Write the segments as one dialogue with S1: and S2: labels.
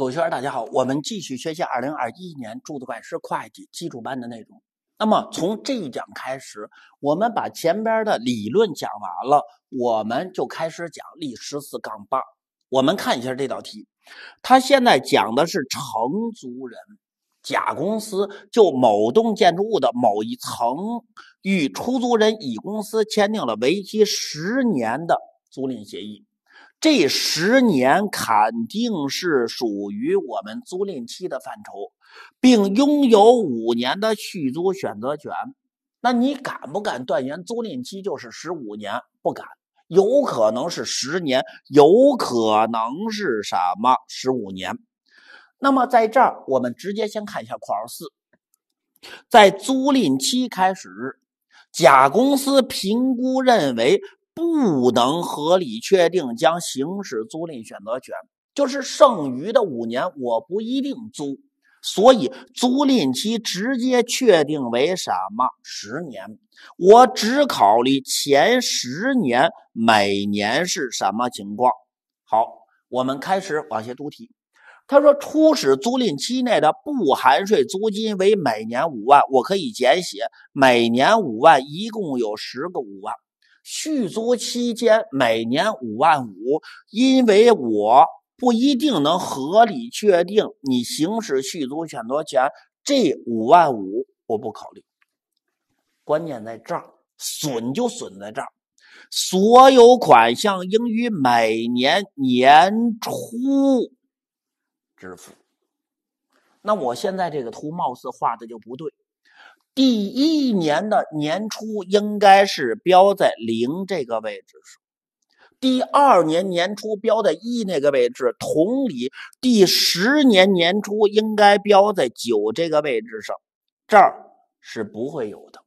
S1: 同学大家好，我们继续学习二零二一年注册会计师会计基础班的内容。那么，从这一讲开始，我们把前边的理论讲完了，我们就开始讲例十四杠八。我们看一下这道题，它现在讲的是承租人甲公司就某栋建筑物的某一层与出租人乙公司签订了为期十年的租赁协议。这十年肯定是属于我们租赁期的范畴，并拥有五年的续租选择权。那你敢不敢断言租赁期就是十五年？不敢，有可能是十年，有可能是什么十五年？那么在这儿，我们直接先看一下括号四，在租赁期开始，甲公司评估认为。不能合理确定将行使租赁选择权，就是剩余的五年我不一定租，所以租赁期直接确定为什么十年？我只考虑前十年每年是什么情况。好，我们开始往下读题。他说，初始租赁期内的不含税租金为每年五万，我可以简写每年五万，一共有十个五万。续租期间每年五万五，因为我不一定能合理确定你行使续租权多少钱，这五万五我不考虑。关键在这儿，损就损在这儿，所有款项应于每年年初支付。那我现在这个图貌似画的就不对。第一年的年初应该是标在零这个位置上，第二年年初标在一那个位置，同理，第十年年初应该标在九这个位置上，这儿是不会有的。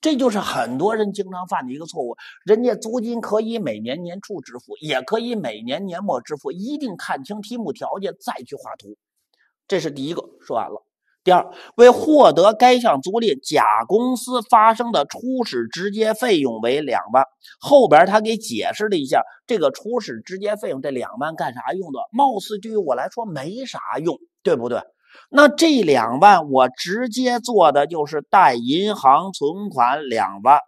S1: 这就是很多人经常犯的一个错误。人家租金可以每年年初支付，也可以每年年末支付，一定看清题目条件再去画图。这是第一个，说完了。第二，为获得该项租赁，甲公司发生的初始直接费用为两万。后边他给解释了一下，这个初始直接费用这两万干啥用的？貌似对于我来说没啥用，对不对？那这两万我直接做的就是贷银行存款两万，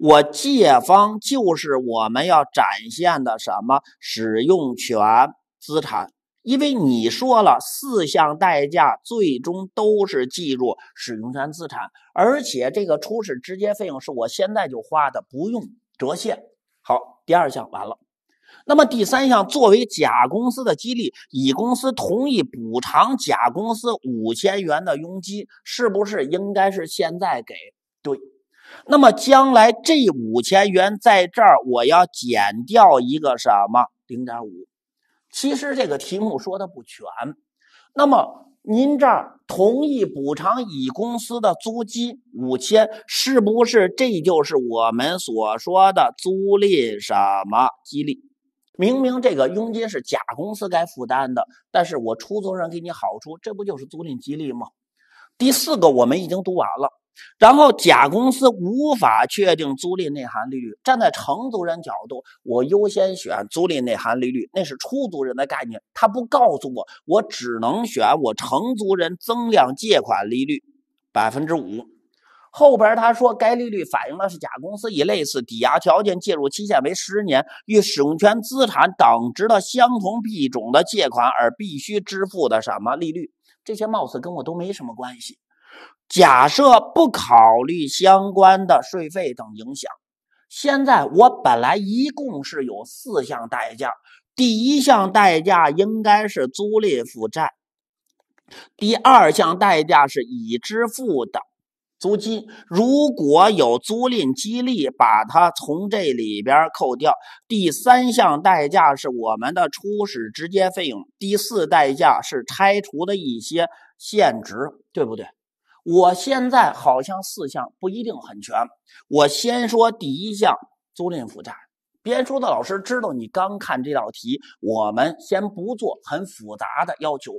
S1: 我借方就是我们要展现的什么使用权资产。因为你说了四项代价，最终都是计入使用权资产，而且这个初始直接费用是我现在就花的，不用折现。好，第二项完了。那么第三项作为甲公司的激励，乙公司同意补偿甲公司五千元的佣金，是不是应该是现在给？对。那么将来这五千元在这儿，我要减掉一个什么？零点五。其实这个题目说的不全，那么您这儿同意补偿乙公司的租金五千，是不是这就是我们所说的租赁什么激励？明明这个佣金是甲公司该负担的，但是我出租人给你好处，这不就是租赁激励吗？第四个我们已经读完了。然后，甲公司无法确定租赁内含利率。站在承租人角度，我优先选租赁内含利率，那是出租人的概念，他不告诉我，我只能选我承租人增量借款利率百分之五。后边他说，该利率反映的是甲公司以类似抵押条件、介入期限为十年、与使用权资产等值的相同币种的借款而必须支付的什么利率？这些貌似跟我都没什么关系。假设不考虑相关的税费等影响，现在我本来一共是有四项代价。第一项代价应该是租赁负债，第二项代价是已支付的租金。如果有租赁激励，把它从这里边扣掉。第三项代价是我们的初始直接费用。第四代价是拆除的一些现值，对不对？我现在好像四项不一定很全。我先说第一项租赁负债。编说的老师知道你刚看这道题，我们先不做很复杂的要求。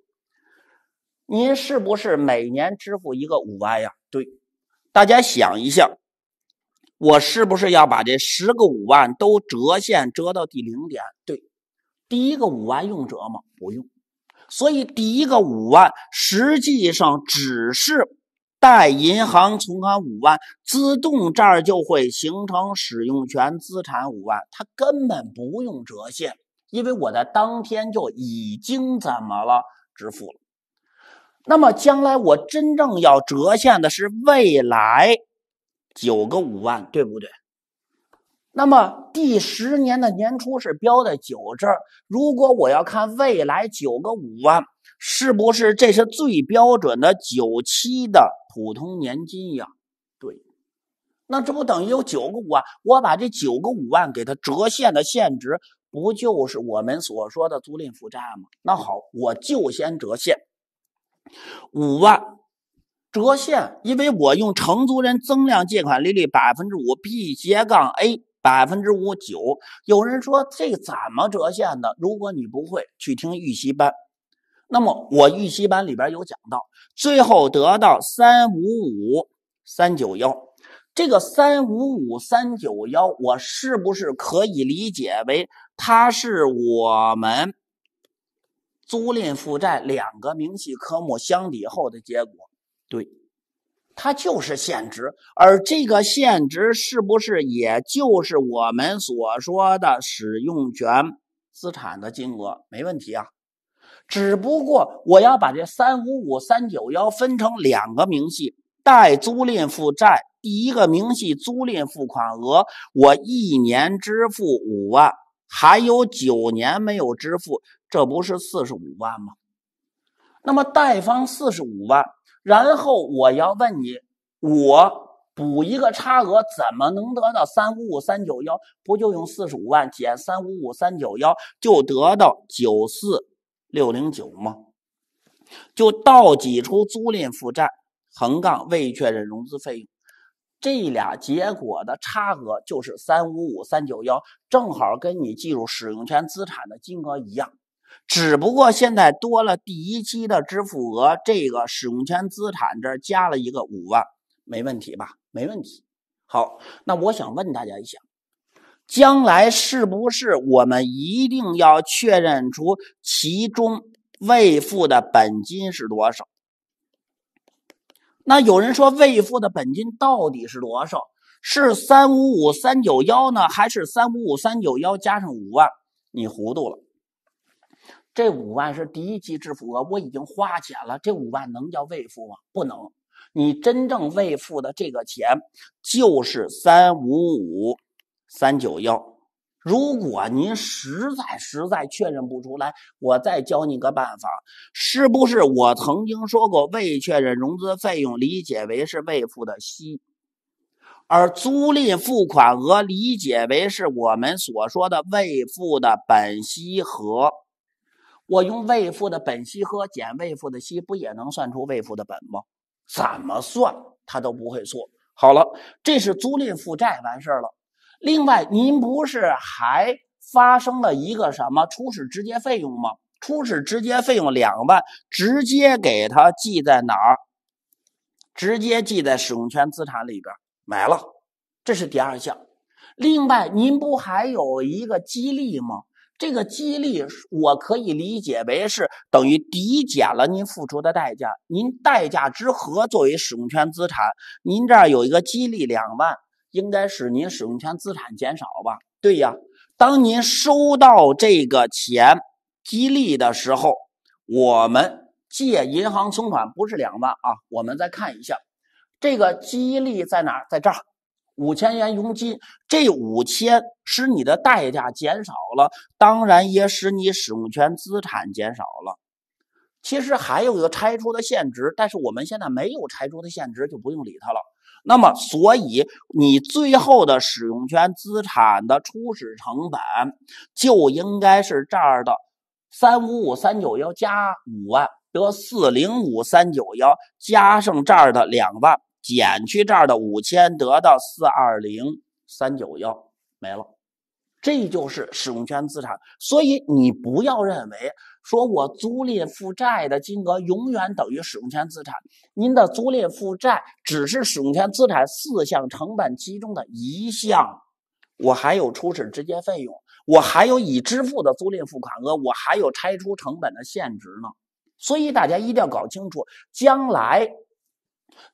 S1: 您是不是每年支付一个五万呀？对，大家想一下，我是不是要把这十个五万都折现折到第零点？对，第一个五万用折吗？不用，所以第一个五万实际上只是。贷银行存款五万，自动这儿就会形成使用权资产五万，它根本不用折现，因为我在当天就已经怎么了支付了。那么将来我真正要折现的是未来九个五万，对不对？那么第十年的年初是标的九这儿，如果我要看未来九个五万。是不是这是最标准的九七的普通年金呀？对，那这不等于有九个五万？我把这九个五万给它折现的现值，不就是我们所说的租赁负债吗？那好，我就先折现五万，折现，因为我用承租人增量借款利率百分之五 B 斜杠 A 百分之五九。有人说这怎么折现的？如果你不会，去听预习班。那么我预习班里边有讲到，最后得到三五五三九幺，这个三五五三九幺，我是不是可以理解为它是我们租赁负债两个明细科目相抵后的结果？对，它就是现值，而这个现值是不是也就是我们所说的使用权资产的金额？没问题啊。只不过我要把这三五五三九幺分成两个明细，带租赁负债第一个明细租赁付款额，我一年支付五万，还有九年没有支付，这不是四十五万吗？那么贷方四十五万，然后我要问你，我补一个差额，怎么能得到三五五三九幺？不就用四十五万减三五五三九幺，就得到九四。六零九吗？就倒挤出租赁负债，横杠未确认融资费用，这俩结果的差额就是三五五三九幺，正好跟你计入使用权资产的金额一样，只不过现在多了第一期的支付额，这个使用权资产这加了一个五万，没问题吧？没问题。好，那我想问大家一下。将来是不是我们一定要确认出其中未付的本金是多少？那有人说未付的本金到底是多少？是三五五三九幺呢，还是三五五三九幺加上五万？你糊涂了。这五万是第一期支付额，我已经花钱了，这五万能叫未付吗？不能。你真正未付的这个钱就是三五五。三九幺，如果您实在实在确认不出来，我再教你个办法，是不是？我曾经说过，未确认融资费用理解为是未付的息，而租赁付款额理解为是我们所说的未付的本息和。我用未付的本息和减未付的息，不也能算出未付的本吗？怎么算他都不会错。好了，这是租赁负债，完事儿了。另外，您不是还发生了一个什么初始直接费用吗？初始直接费用两万，直接给它记在哪儿？直接记在使用权资产里边，买了，这是第二项。另外，您不还有一个激励吗？这个激励我可以理解为是等于抵减了您付出的代价，您代价之和作为使用权资产，您这儿有一个激励两万。应该是您使用权资产减少吧？对呀，当您收到这个钱激励的时候，我们借银行存款不是两万啊？我们再看一下，这个激励在哪儿？在这儿，五千元佣金，这五千使你的代价减少了，当然也使你使用权资产减少了。其实还有一个拆出的现值，但是我们现在没有拆出的现值，就不用理它了。那么，所以你最后的使用权资产的初始成本就应该是这儿的三五五三九幺加五万，得四零五三九幺，加上这儿的两万，减去这儿的五千，得到四二零三九幺，没了。这就是使用权资产，所以你不要认为说我租赁负债的金额永远等于使用权资产。您的租赁负债只是使用权资产四项成本其中的一项，我还有初始直接费用，我还有已支付的租赁付款额，我还有拆除成本的现值呢。所以大家一定要搞清楚，将来。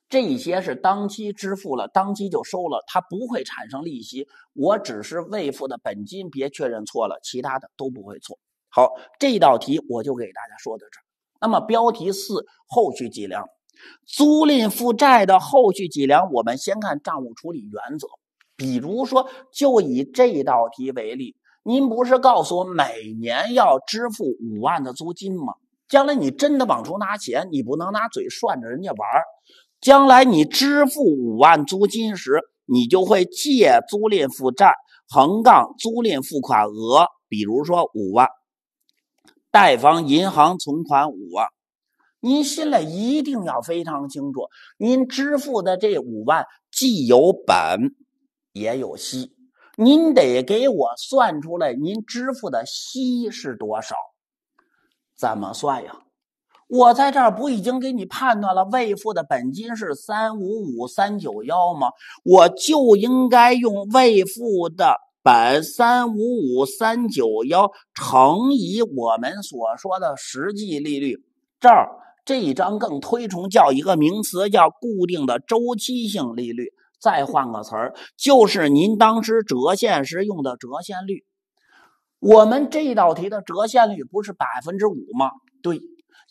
S1: 这些是当期支付了，当期就收了，它不会产生利息。我只是未付的本金，别确认错了，其他的都不会错。好，这道题我就给大家说到这儿。那么标题四，后续计量，租赁负债的后续计量，我们先看账务处理原则。比如说，就以这道题为例，您不是告诉我每年要支付五万的租金吗？将来你真的往出拿钱，你不能拿嘴涮着人家玩儿。将来你支付五万租金时，你就会借租赁负债横杠租赁付款额，比如说五万，贷方银行存款五万。您心里一定要非常清楚，您支付的这五万既有本，也有息，您得给我算出来，您支付的息是多少？怎么算呀？我在这儿不已经给你判断了未付的本金是三五五三九幺吗？我就应该用未付的本三五五三九幺乘以我们所说的实际利率。这儿这一章更推崇叫一个名词，叫固定的周期性利率。再换个词儿，就是您当时折现时用的折现率。我们这道题的折现率不是百分之五吗？对。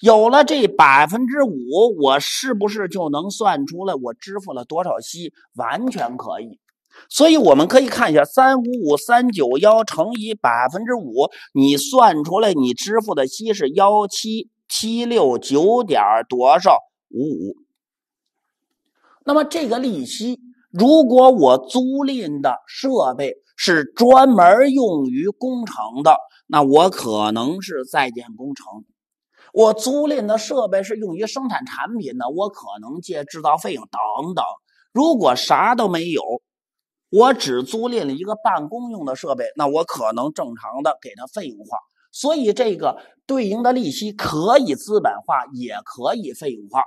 S1: 有了这百分之五，我是不是就能算出来我支付了多少息？完全可以。所以我们可以看一下三五五三九幺乘以百分之五，你算出来你支付的息是幺七七六九点多少五五。那么这个利息，如果我租赁的设备是专门用于工程的，那我可能是在建工程。我租赁的设备是用于生产产品的，我可能借制造费用等等。如果啥都没有，我只租赁了一个办公用的设备，那我可能正常的给它费用化。所以这个对应的利息可以资本化，也可以费用化。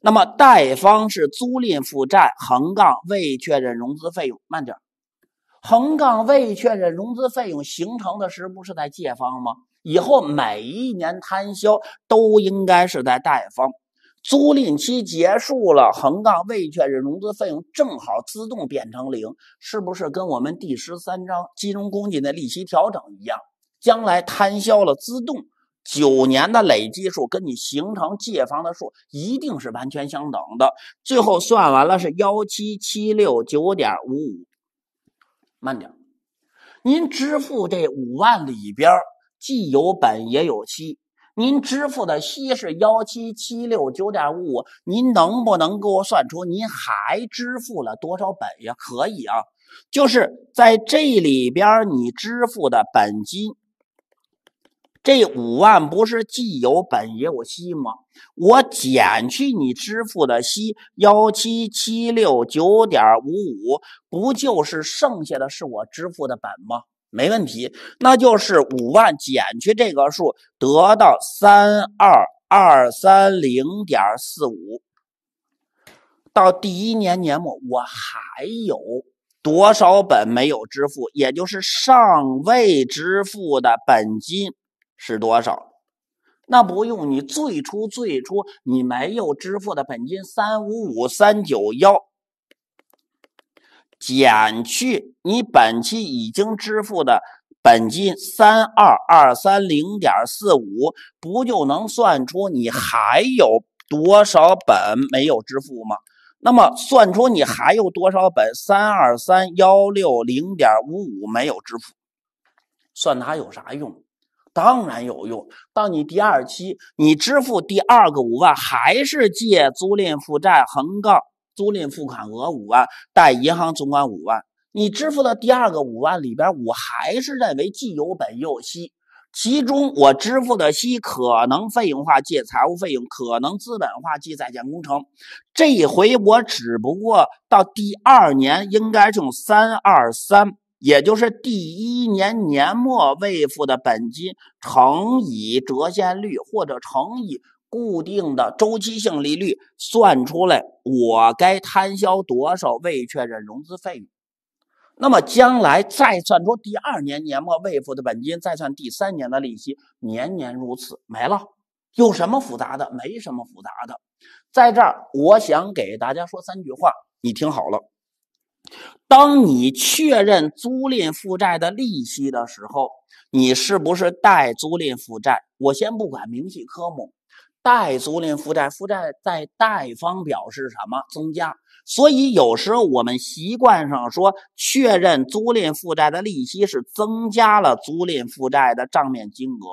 S1: 那么贷方是租赁负债，横杠未确认融资费用。慢点，横杠未确认融资费用形成的时不是在借方吗？以后每一年摊销都应该是在贷方，租赁期结束了，横杠未确认融资费用正好自动变成零，是不是跟我们第十三章金融工具的利息调整一样？将来摊销了，自动九年的累计数跟你形成借方的数一定是完全相等的。最后算完了是幺七七六九点五五，慢点，您支付这五万里边。既有本也有息，您支付的息是幺七七六九点五五，您能不能给我算出您还支付了多少本呀？可以啊，就是在这里边你支付的本金，这五万不是既有本也有息吗？我减去你支付的息幺七七六九点五五，不就是剩下的是我支付的本吗？没问题，那就是五万减去这个数，得到三二二三零点四五。到第一年年末，我还有多少本没有支付，也就是尚未支付的本金是多少？那不用你最初最初你没有支付的本金三五五三九幺。减去你本期已经支付的本金三二二三零点四五，不就能算出你还有多少本没有支付吗？那么算出你还有多少本三二三幺六零点五五没有支付，算它有啥用？当然有用。当你第二期你支付第二个五万，还是借租赁负债横杠。租赁付款额五万，贷银行存款五万。你支付的第二个五万里边，我还是认为既有本又有息，其中我支付的息可能费用化借财务费用，可能资本化借在建工程。这一回我只不过到第二年，应该是用三二三，也就是第一年年末未付的本金乘以折现率，或者乘以。固定的周期性利率算出来，我该摊销多少未确认融资费用？那么将来再算出第二年年末未付的本金，再算第三年的利息，年年如此，没了。有什么复杂的？没什么复杂的。在这儿，我想给大家说三句话，你听好了。当你确认租赁负债的利息的时候，你是不是带租赁负债？我先不管明细科目。贷租赁负债，负债在贷方表示什么？增加。所以有时候我们习惯上说，确认租赁负债的利息是增加了租赁负债的账面金额。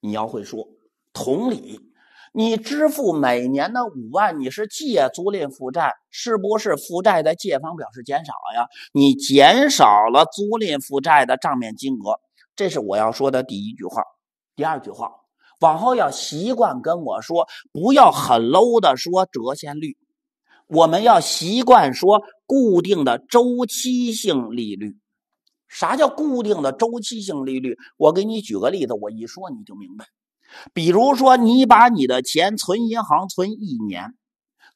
S1: 你要会说，同理，你支付每年的五万，你是借租赁负债，是不是负债的借方表示减少呀？你减少了租赁负债的账面金额，这是我要说的第一句话。第二句话。往后要习惯跟我说，不要很 low 的说折现率，我们要习惯说固定的周期性利率。啥叫固定的周期性利率？我给你举个例子，我一说你就明白。比如说，你把你的钱存银行，存一年，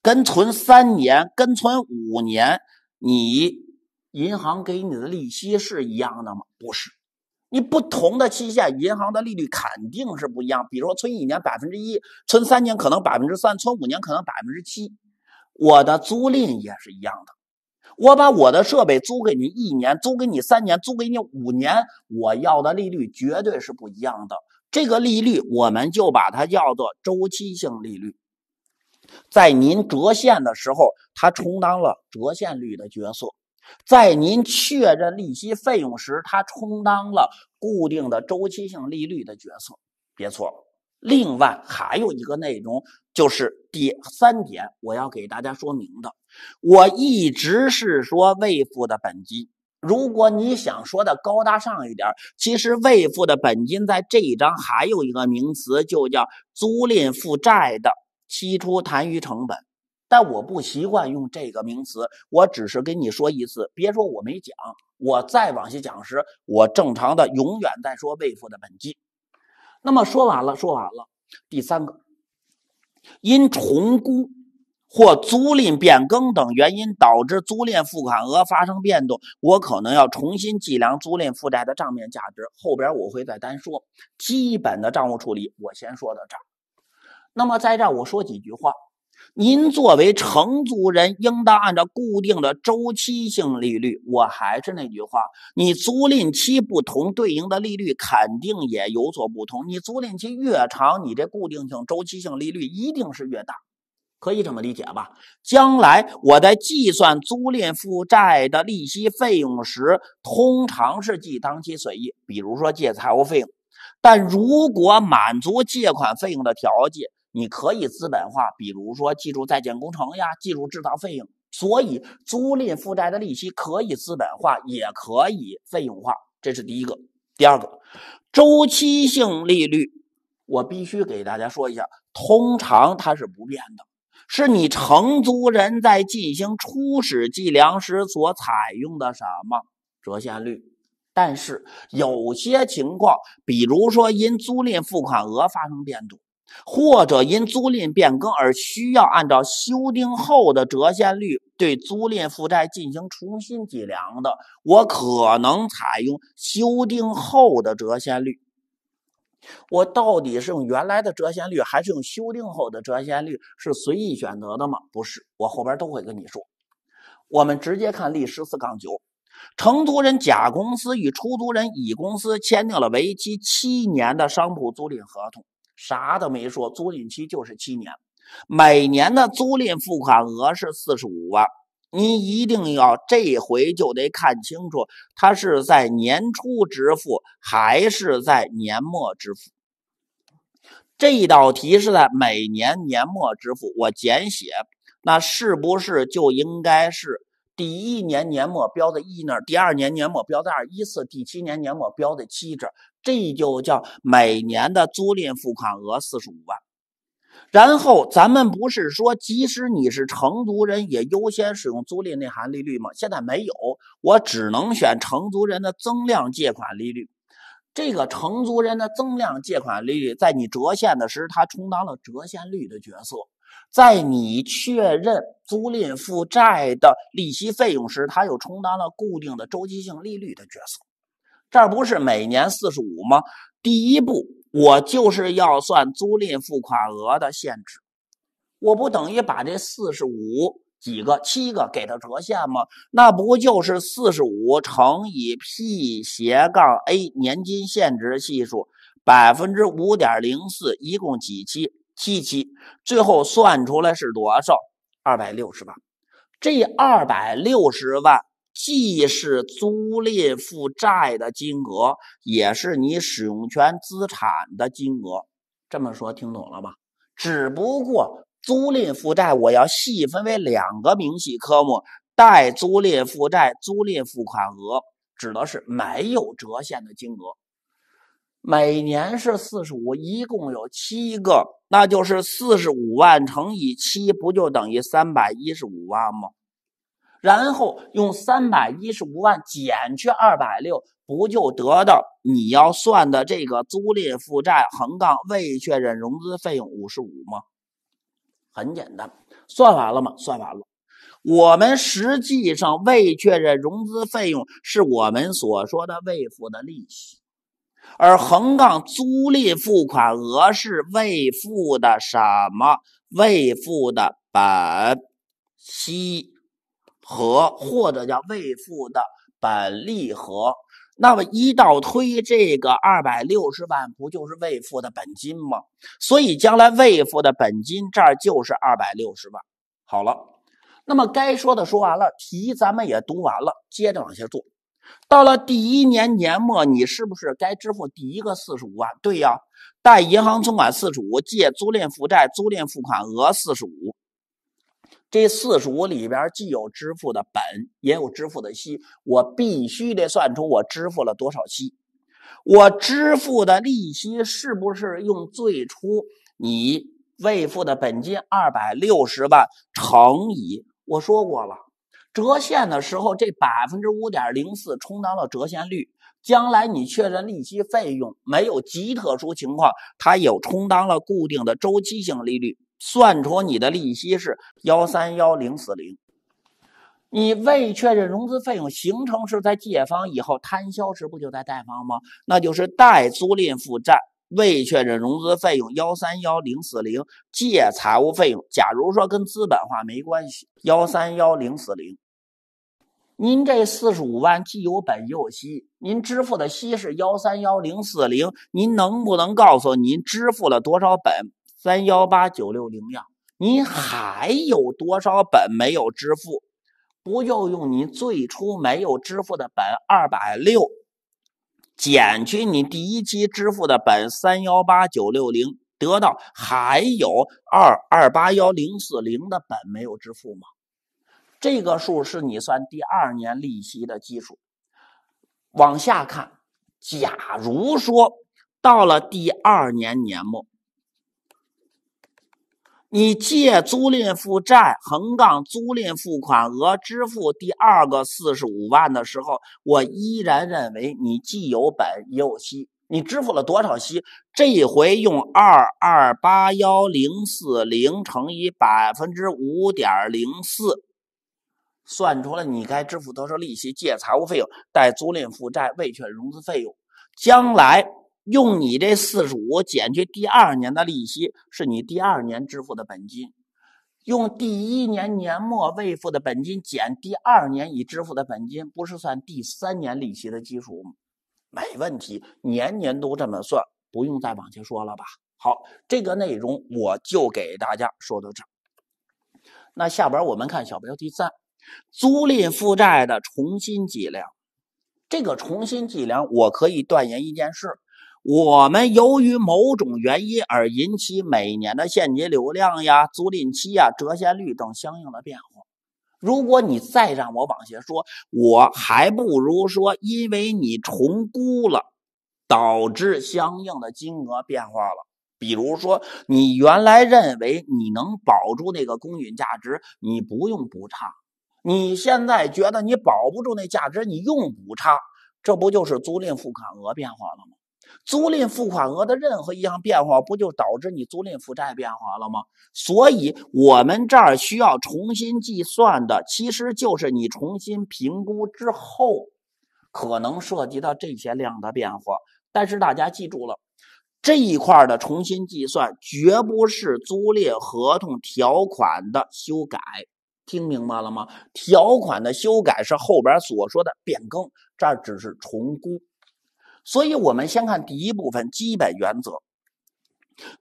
S1: 跟存三年，跟存五年，你银行给你的利息是一样的吗？不是。你不同的期限，银行的利率肯定是不一样。比如说，存一年百分之一，存三年可能百分之三，存五年可能百分之七。我的租赁也是一样的，我把我的设备租给你一年，租给你三年，租给你五年，我要的利率绝对是不一样的。这个利率我们就把它叫做周期性利率，在您折现的时候，它充当了折现率的角色。在您确认利息费用时，它充当了固定的周期性利率的角色，别错另外还有一个内容，就是第三点，我要给大家说明的。我一直是说未付的本金，如果你想说的高大上一点，其实未付的本金在这一章还有一个名词，就叫租赁负债的期初谈余成本。但我不习惯用这个名词，我只是跟你说一次，别说我没讲。我再往下讲时，我正常的永远在说未付的本金。那么说完了，说完了。第三个，因重估或租赁变更等原因导致租赁付款额发生变动，我可能要重新计量租赁负债的账面价值。后边我会再单说基本的账务处理。我先说到这儿。那么在这儿我说几句话。您作为承租人，应当按照固定的周期性利率。我还是那句话，你租赁期不同，对应的利率肯定也有所不同。你租赁期越长，你这固定性周期性利率一定是越大，可以这么理解吧？将来我在计算租赁负债的利息费用时，通常是计当期损益，比如说借财务费用。但如果满足借款费用的条件。你可以资本化，比如说记住在建工程呀，记住制造费用。所以租赁负债的利息可以资本化，也可以费用化。这是第一个。第二个，周期性利率，我必须给大家说一下，通常它是不变的，是你承租人在进行初始计量时所采用的什么折现率。但是有些情况，比如说因租赁付款额发生变动。或者因租赁变更而需要按照修订后的折现率对租赁负债进行重新计量的，我可能采用修订后的折现率。我到底是用原来的折现率还是用修订后的折现率，是随意选择的吗？不是，我后边都会跟你说。我们直接看例十四杠九，承租人甲公司与出租人乙公司签订了为期七年的商铺租赁合同。啥都没说，租赁期就是七年，每年的租赁付款额是四十五万。您一定要这回就得看清楚，它是在年初支付还是在年末支付。这道题是在每年年末支付。我简写，那是不是就应该是第一年年末标的“一”那第二年年末标的“二”，依次第七年年末标的“七”这。这就叫每年的租赁付款额四十五万，然后咱们不是说，即使你是承租人，也优先使用租赁内含利率吗？现在没有，我只能选承租人的增量借款利率。这个承租人的增量借款利率，在你折现的时候，它充当了折现率的角色；在你确认租赁负债的利息费用时，它又充当了固定的周期性利率的角色。这不是每年四十五吗？第一步，我就是要算租赁付款额的限制，我不等于把这四十五几个七个给它折现吗？那不就是四十五乘以 P 斜杠 A 年金现值系数百分之五点零四，一共几期？七期，最后算出来是多少？二百六十万。这二百六十万。既是租赁负债的金额，也是你使用权资产的金额。这么说听懂了吧？只不过租赁负债我要细分为两个明细科目：待租赁负债、租赁付款额，指的是没有折现的金额。每年是四十五，一共有七个，那就是四十五万乘以七，不就等于三百一十五万吗？然后用三百一十五万减去二百六，不就得到你要算的这个租赁负债横杠未确认融资费用五十五吗？很简单，算完了吗？算完了。我们实际上未确认融资费用是我们所说的未付的利息，而横杠租赁付款额是未付的什么？未付的本息。和或者叫未付的本利和，那么一倒推，这个二百六十万不就是未付的本金吗？所以将来未付的本金这儿就是二百六十万。好了，那么该说的说完了，题咱们也读完了，接着往下做。到了第一年年末，你是不是该支付第一个四十五万？对呀，贷银行存款四十五，借租赁负债租赁付款额四十五。这四十五里边既有支付的本，也有支付的息，我必须得算出我支付了多少息。我支付的利息是不是用最初你未付的本金二百六十万乘以？我说过了，折现的时候这百分之五点零四充当了折现率，将来你确认利息费用，没有极特殊情况，它有充当了固定的周期性利率。算出你的利息是幺三幺零四零，你未确认融资费用形成是在借方，以后摊销时不就在贷方吗？那就是待租赁负债未确认融资费用幺三幺零四零借财务费用。假如说跟资本化没关系，幺三幺零四零。您这四十五万既有本又有息，您支付的息是幺三幺零四零，您能不能告诉您支付了多少本？三幺八九六零呀，你还有多少本没有支付？不要用你最初没有支付的本二百六，减去你第一期支付的本三幺八九六零，得到还有二二八幺零四零的本没有支付吗？这个数是你算第二年利息的基础。往下看，假如说到了第二年年末。你借租赁负债，横杠租赁付款额支付第二个四十五万的时候，我依然认为你既有本也有息。你支付了多少息？这一回用二二八幺零四零乘以百分之五点零四，算出了你该支付多少利息。借财务费用，贷租赁负债未确认融资费用。将来。用你这四十五减去第二年的利息，是你第二年支付的本金。用第一年年末未付的本金减第二年已支付的本金，不是算第三年利息的基础吗？没问题，年年都这么算，不用再往前说了吧？好，这个内容我就给大家说到这那下边我们看小标题三：租赁负债的重新计量。这个重新计量，我可以断言一件事。我们由于某种原因而引起每年的现金流量呀、租赁期呀、折现率等相应的变化。如果你再让我往下说，我还不如说因为你重估了，导致相应的金额变化了。比如说，你原来认为你能保住那个公允价值，你不用补差；你现在觉得你保不住那价值，你用补差，这不就是租赁付款额变化了吗？租赁付款额的任何一项变化，不就导致你租赁负债变化了吗？所以，我们这儿需要重新计算的，其实就是你重新评估之后，可能涉及到这些量的变化。但是大家记住了，这一块的重新计算绝不是租赁合同条款的修改，听明白了吗？条款的修改是后边所说的变更，这只是重估。所以，我们先看第一部分基本原则。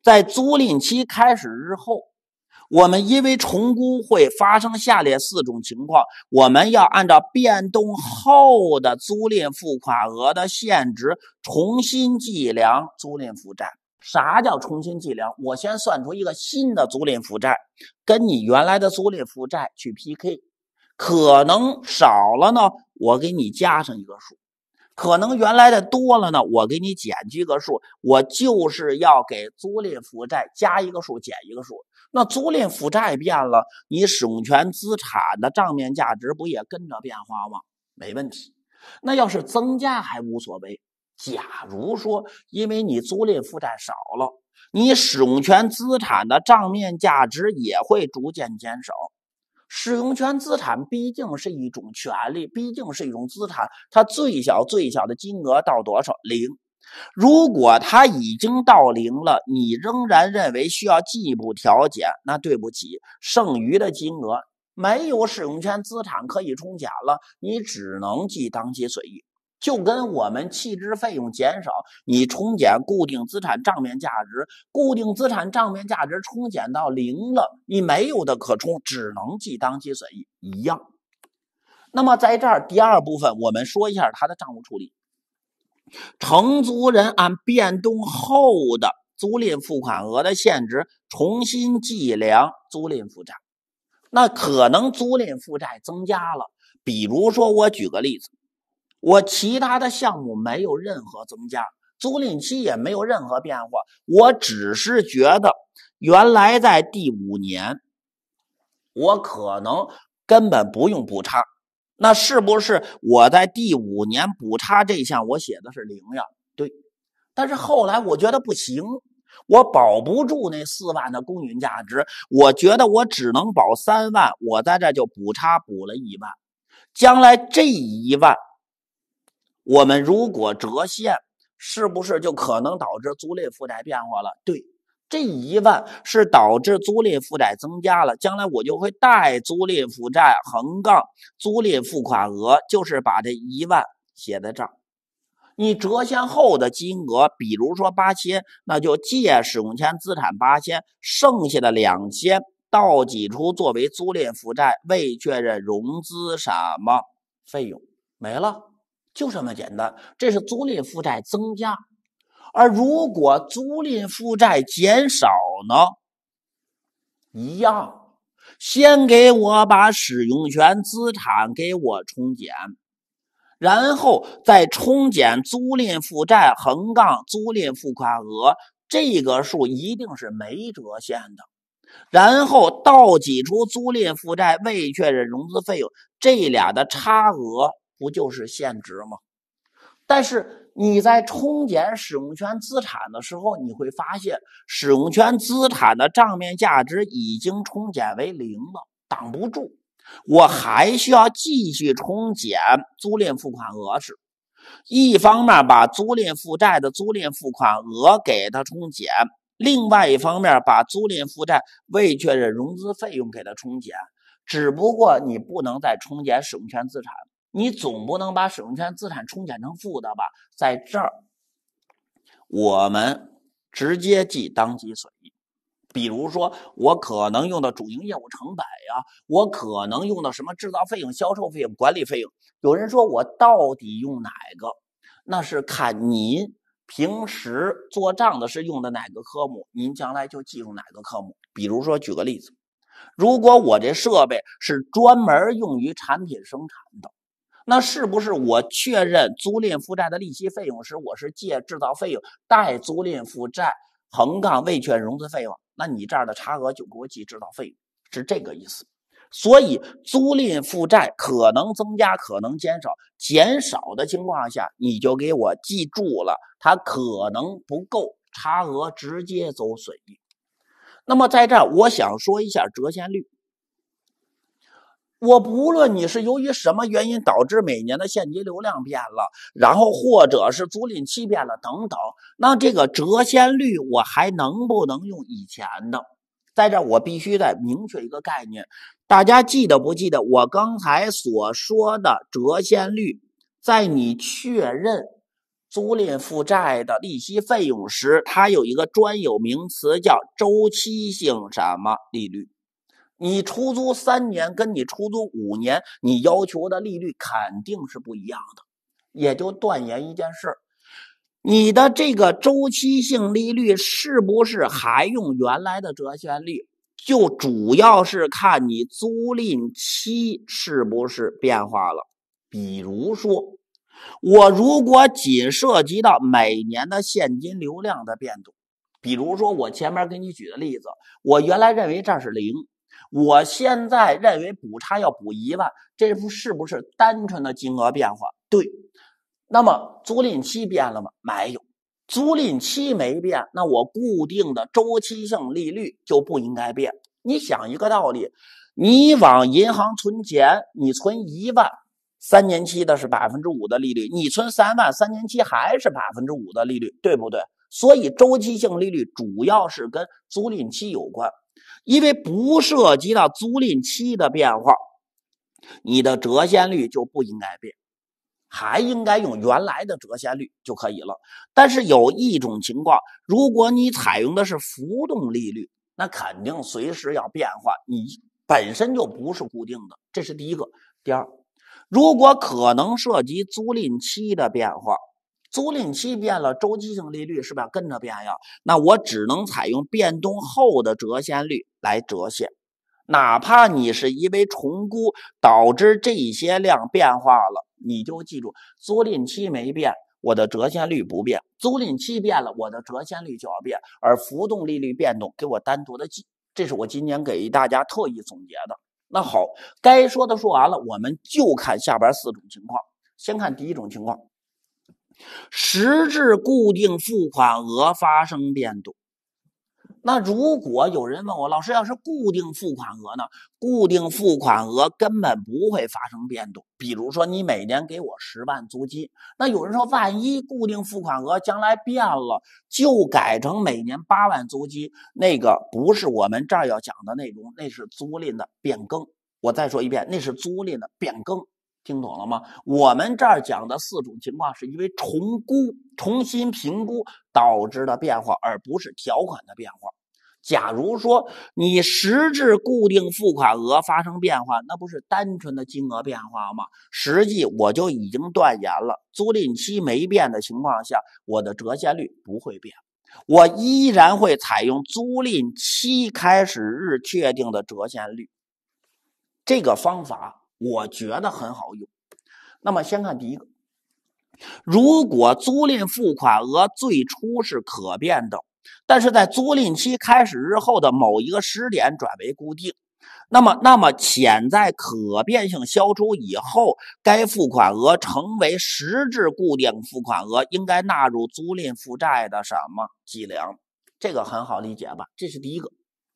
S1: 在租赁期开始之后，我们因为重估会发生下列四种情况，我们要按照变动后的租赁付款额的现值重新计量租赁负债。啥叫重新计量？我先算出一个新的租赁负债，跟你原来的租赁负债去 PK，可能少了呢，我给你加上一个数。可能原来的多了呢，我给你减去个数，我就是要给租赁负债加一个数，减一个数，那租赁负债变了，你使用权资产的账面价值不也跟着变化吗？没问题。那要是增加还无所谓。假如说，因为你租赁负债少了，你使用权资产的账面价值也会逐渐减少。使用权资产毕竟是一种权利，毕竟是一种资产，它最小最小的金额到多少？零。如果它已经到零了，你仍然认为需要进一步调减，那对不起，剩余的金额没有使用权资产可以冲减了，你只能记当期损益。就跟我们弃置费用减少，你冲减固定资产账面价值，固定资产账面价值冲减到零了，你没有的可冲，只能记当期损益一样。那么在这儿第二部分，我们说一下它的账务处理。承租人按变动后的租赁付款额的现值重新计量租赁负债，那可能租赁负债增加了。比如说，我举个例子。我其他的项目没有任何增加，租赁期也没有任何变化。我只是觉得原来在第五年，我可能根本不用补差。那是不是我在第五年补差这项我写的是零呀？对。但是后来我觉得不行，我保不住那四万的公允价值，我觉得我只能保三万，我在这就补差补了一万，将来这一万。我们如果折现，是不是就可能导致租赁负债变化了？对，这一万是导致租赁负债增加了，将来我就会贷租赁负债横杠租赁付款额，就是把这一万写在这儿。你折现后的金额，比如说八千，那就借使用权资产八千，剩下的两千倒挤出作为租赁负债未确认融资什么费用没了。就这么简单，这是租赁负债增加，而如果租赁负债减少呢？一样，先给我把使用权资产给我冲减，然后再冲减租赁负债横杠租赁付款额，这个数一定是没折现的，然后倒挤出租赁负债未确认融资费用，这俩的差额。不就是现值吗？但是你在冲减使用权资产的时候，你会发现使用权资产的账面价值已经冲减为零了，挡不住，我还需要继续冲减租赁付款额是。一方面把租赁负债的租赁付款额给它冲减，另外一方面把租赁负债未确认融资费用给它冲减，只不过你不能再冲减使用权资产。你总不能把使用权资产冲减成负的吧？在这儿，我们直接记当期损益。比如说，我可能用的主营业务成本呀，我可能用的什么制造费用、销售费用、管理费用。有人说，我到底用哪个？那是看您平时做账的是用的哪个科目，您将来就记住哪个科目。比如说，举个例子，如果我这设备是专门用于产品生产的。那是不是我确认租赁负债的利息费用时，我是借制造费用，贷租赁负债、横杠未确认融资费用？那你这儿的差额就给我记制造费用，是这个意思。所以租赁负债可能增加，可能减少。减少的情况下，你就给我记住了，它可能不够，差额直接走损益。那么在这儿，我想说一下折现率。我不论你是由于什么原因导致每年的现金流量变了，然后或者是租赁期变了等等，那这个折现率我还能不能用以前的？在这我必须得明确一个概念，大家记得不记得我刚才所说的折现率？在你确认租赁负债的利息费用时，它有一个专有名词叫周期性什么利率？你出租三年跟你出租五年，你要求的利率肯定是不一样的。也就断言一件事你的这个周期性利率是不是还用原来的折现率？就主要是看你租赁期是不是变化了。比如说，我如果仅涉及到每年的现金流量的变动，比如说我前面给你举的例子，我原来认为这是零。我现在认为补差要补一万，这不是不是单纯的金额变化？对，那么租赁期变了吗？没有，租赁期没变，那我固定的周期性利率就不应该变。你想一个道理，你往银行存钱，你存一万三年期的是百分之五的利率，你存三万三年期还是百分之五的利率，对不对？所以周期性利率主要是跟租赁期有关。因为不涉及到租赁期的变化，你的折现率就不应该变，还应该用原来的折现率就可以了。但是有一种情况，如果你采用的是浮动利率，那肯定随时要变化，你本身就不是固定的。这是第一个。第二，如果可能涉及租赁期的变化。租赁期变了，周期性利率是不是要跟着变呀？那我只能采用变动后的折现率来折现，哪怕你是因为重估导致这些量变化了，你就记住租赁期没变，我的折现率不变；租赁期变了，我的折现率就要变。而浮动利率变动，给我单独的记。这是我今年给大家特意总结的。那好，该说的说完了，我们就看下边四种情况。先看第一种情况。实质固定付款额发生变动。那如果有人问我，老师，要是固定付款额呢？固定付款额根本不会发生变动。比如说，你每年给我十万租金。那有人说，万一固定付款额将来变了，就改成每年八万租金。那个不是我们这儿要讲的内容，那是租赁的变更。我再说一遍，那是租赁的变更。听懂了吗？我们这儿讲的四种情况是因为重估、重新评估导致的变化，而不是条款的变化。假如说你实质固定付款额发生变化，那不是单纯的金额变化吗？实际我就已经断言了，租赁期没变的情况下，我的折现率不会变，我依然会采用租赁期开始日确定的折现率这个方法。我觉得很好用。那么，先看第一个：如果租赁付款额最初是可变的，但是在租赁期开始日后的某一个时点转为固定，那么，那么潜在可变性消除以后，该付款额成为实质固定付款额，应该纳入租赁负债的什么计量？这个很好理解吧？这是第一个。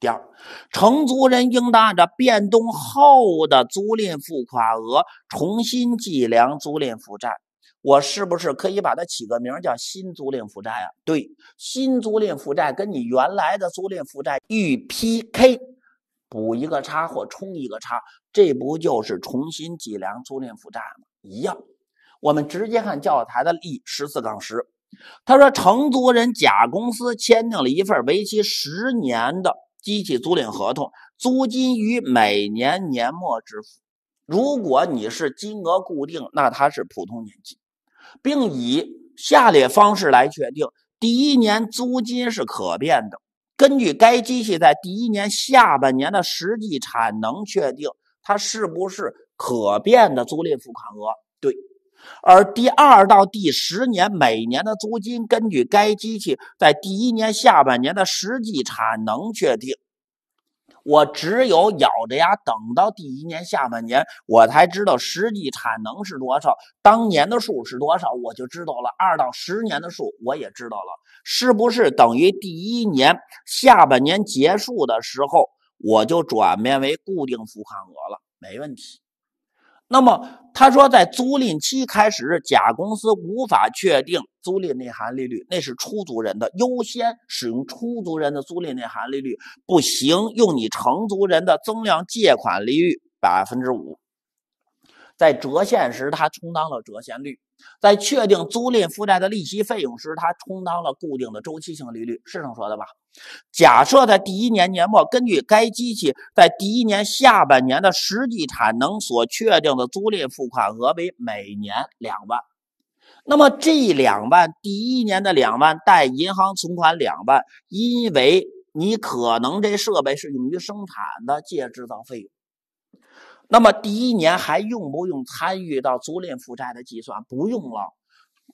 S1: 第二承租人应当按照变动后的租赁付款额重新计量租赁负债。我是不是可以把它起个名叫新租赁负债啊？对，新租赁负债跟你原来的租赁负债预 PK，补一个差或冲一个差，这不就是重新计量租赁负债吗？一样。我们直接看教材的例十四杠十，他说承租人甲公司签订了一份为期十年的。机器租赁合同，租金于每年年末支付。如果你是金额固定，那它是普通年金，并以下列方式来确定：第一年租金是可变的，根据该机器在第一年下半年的实际产能确定它是不是可变的租赁付款额。对，而第二到第十年每年的租金根据该机器在第一年下半年的实际产能确定。我只有咬着牙等到第一年下半年，我才知道实际产能是多少，当年的数是多少，我就知道了。二到十年的数我也知道了，是不是等于第一年下半年结束的时候，我就转变为固定付款额了？没问题。那么他说，在租赁期开始，甲公司无法确定租赁内含利率，那是出租人的优先使用出租人的租赁内含利率不行，用你承租人的增量借款利率百分之五，在折现时，它充当了折现率；在确定租赁负债的利息费用时，它充当了固定的周期性利率。是这么说的吧？假设在第一年年末，根据该机器在第一年下半年的实际产能所确定的租赁付款额为每年两万，那么这两万，第一年的两万带银行存款两万，因为你可能这设备是用于生产的，借制造费用。那么第一年还用不用参与到租赁负债的计算？不用了。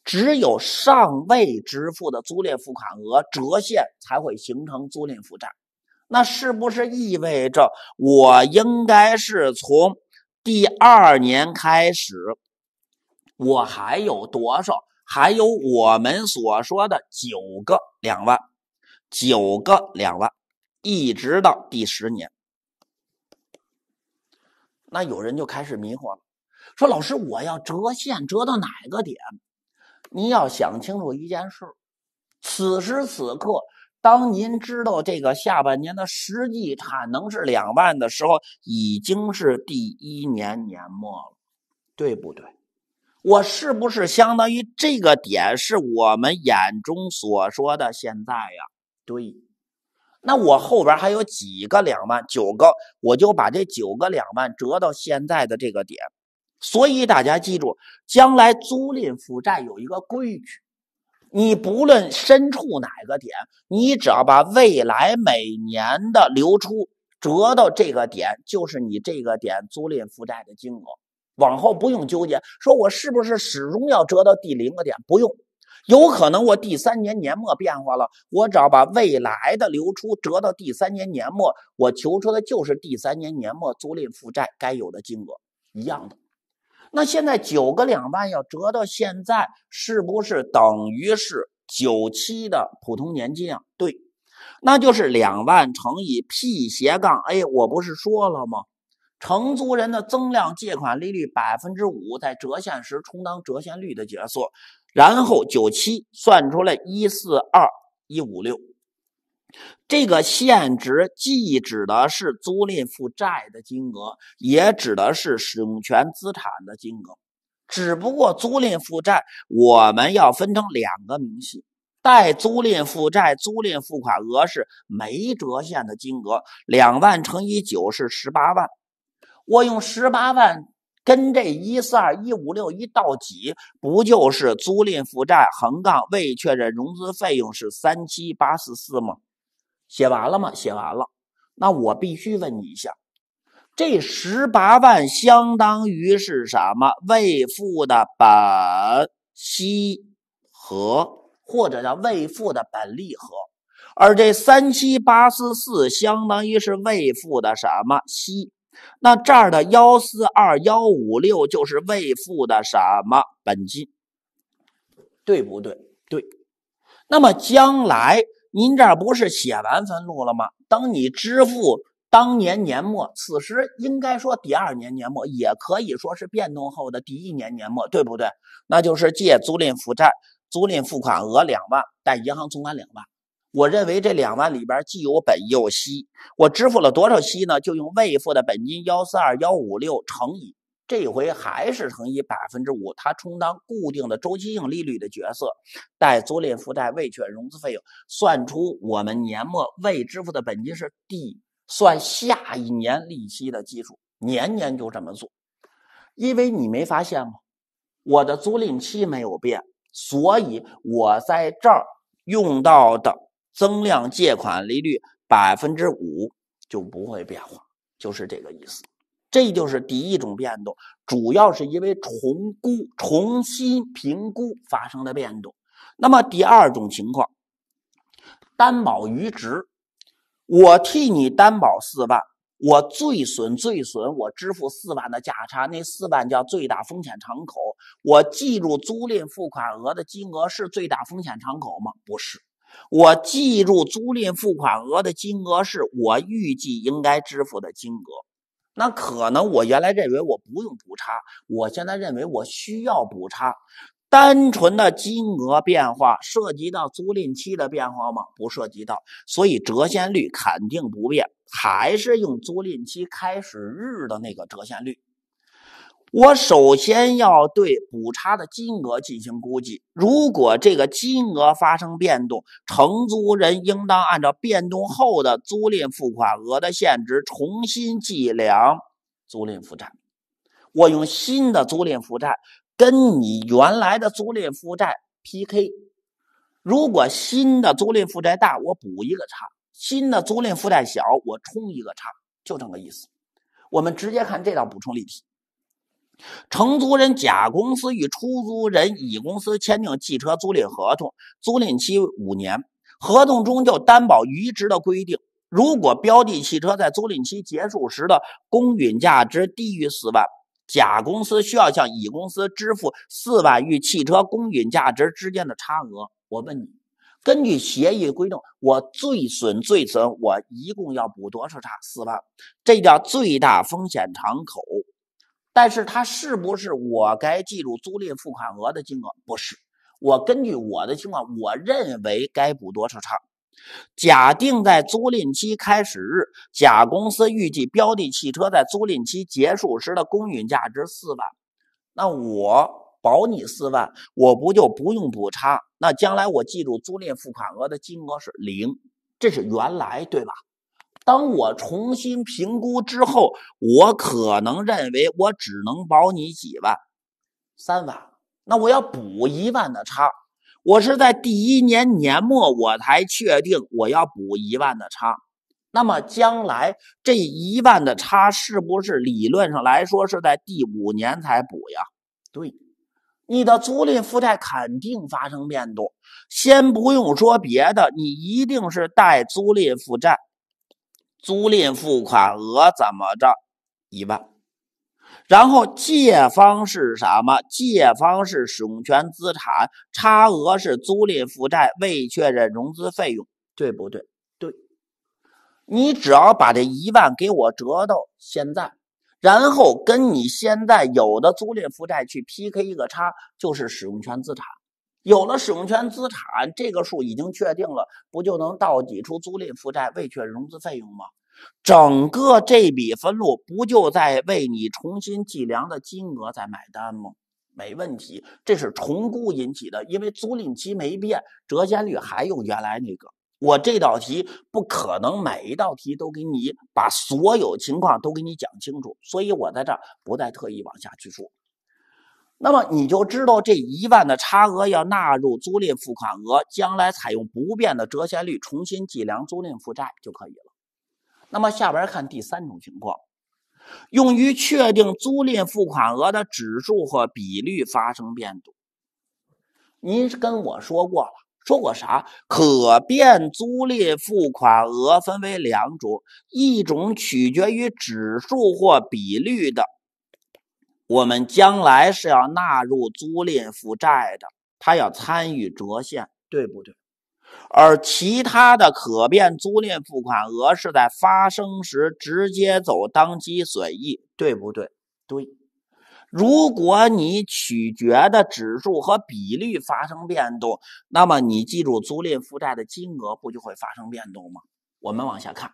S1: 只有尚未支付的租赁付款额折现才会形成租赁负债，那是不是意味着我应该是从第二年开始，我还有多少？还有我们所说的九个两万，九个两万，一直到第十年。那有人就开始迷惑了，说老师，我要折现折到哪个点？您要想清楚一件事，此时此刻，当您知道这个下半年的实际产能是两万的时候，已经是第一年年末了，对不对？我是不是相当于这个点是我们眼中所说的现在呀？对，那我后边还有几个两万？九个，我就把这九个两万折到现在的这个点。所以大家记住，将来租赁负债有一个规矩，你不论身处哪个点，你只要把未来每年的流出折到这个点，就是你这个点租赁负债的金额。往后不用纠结，说我是不是始终要折到第零个点？不用，有可能我第三年年末变化了，我只要把未来的流出折到第三年年末，我求出的就是第三年年末租赁负债该有的金额，一样的。那现在九个两万要折到现在，是不是等于是九七的普通年金啊？对，那就是两万乘以 P 斜杠 A，我不是说了吗？承租人的增量借款利率百分之五，在折现时充当折现率的角色，然后九七算出来一四二一五六。这个现值既指的是租赁负债的金额，也指的是使用权资产的金额。只不过租赁负债我们要分成两个明细：待租赁负债、租赁付款额是没折现的金额，两万乘以九是十八万。我用十八万跟这一四二一五六一到几，不就是租赁负债横杠未确认融资费用是三七八四四吗？写完了吗？写完了。那我必须问你一下，这十八万相当于是什么未付的本息和，或者叫未付的本利和？而这三七八四四相当于是未付的什么息？那这儿的幺四二幺五六就是未付的什么本金？对不对？对。那么将来。您这不是写完分录了吗？当你支付当年年末，此时应该说第二年年末，也可以说是变动后的第一年年末，对不对？那就是借租赁负债，租赁付款额两万，贷银行存款两万。我认为这两万里边既有本又息，我支付了多少息呢？就用未付的本金幺四二幺五六乘以。这回还是乘以百分之五，它充当固定的周期性利率的角色。带租赁负债未确融资费用，算出我们年末未支付的本金是 D，算下一年利息的基础，年年就这么做。因为你没发现吗？我的租赁期没有变，所以我在这儿用到的增量借款利率百分之五就不会变化，就是这个意思。这就是第一种变动，主要是因为重估、重新评估发生的变动。那么第二种情况，担保余值，我替你担保四万，我最损最损，我支付四万的价差，那四万叫最大风险敞口。我计入租赁付款额的金额是最大风险敞口吗？不是，我计入租赁付款额的金额是我预计应该支付的金额。那可能我原来认为我不用补差，我现在认为我需要补差。单纯的金额变化涉及到租赁期的变化吗？不涉及到，所以折现率肯定不变，还是用租赁期开始日的那个折现率。我首先要对补差的金额进行估计。如果这个金额发生变动，承租人应当按照变动后的租赁付款额的现值重新计量租赁负债。我用新的租赁负债跟你原来的租赁负债 PK。如果新的租赁负债大，我补一个差；新的租赁负债小，我冲一个差。就这么个意思。我们直接看这道补充例题。承租人甲公司与出租人乙公司签订汽车租赁合同，租赁期五年。合同中就担保余值的规定：如果标的汽车在租赁期结束时的公允价值低于四万，甲公司需要向乙公司支付四万与汽车公允价值之间的差额。我问你，根据协议规定，我最损最损，我一共要补多少差？四万，这叫最大风险敞口。但是它是不是我该记入租赁付款额的金额？不是，我根据我的情况，我认为该补多少差。假定在租赁期开始日，甲公司预计标的汽车在租赁期结束时的公允价值四万，那我保你四万，我不就不用补差？那将来我记住租赁付款额的金额是零，这是原来对吧？当我重新评估之后，我可能认为我只能保你几万，三万，那我要补一万的差。我是在第一年年末我才确定我要补一万的差。那么将来这一万的差是不是理论上来说是在第五年才补呀？对，你的租赁负债肯定发生变动，先不用说别的，你一定是带租赁负债。租赁付款额怎么着？一万，然后借方是什么？借方是使用权资产，差额是租赁负债未确认融资费用，对不对？对，你只要把这一万给我折到现在，然后跟你现在有的租赁负债去 PK 一个差，就是使用权资产。有了使用权资产，这个数已经确定了，不就能到挤出租赁负债未确认融资费用吗？整个这笔分录不就在为你重新计量的金额在买单吗？没问题，这是重估引起的，因为租赁期没变，折现率还有原来那个。我这道题不可能每一道题都给你把所有情况都给你讲清楚，所以我在这儿不再特意往下去说。那么你就知道这一万的差额要纳入租赁付款额，将来采用不变的折现率重新计量租赁负债就可以了。那么下边看第三种情况，用于确定租赁付款额的指数或比率发生变动。您跟我说过了，说过啥？可变租赁付款额分为两种，一种取决于指数或比率的。我们将来是要纳入租赁负债的，它要参与折现，对不对？而其他的可变租赁付款额是在发生时直接走当期损益，对不对？对。如果你取决的指数和比率发生变动，那么你记住租赁负债的金额不就会发生变动吗？我们往下看，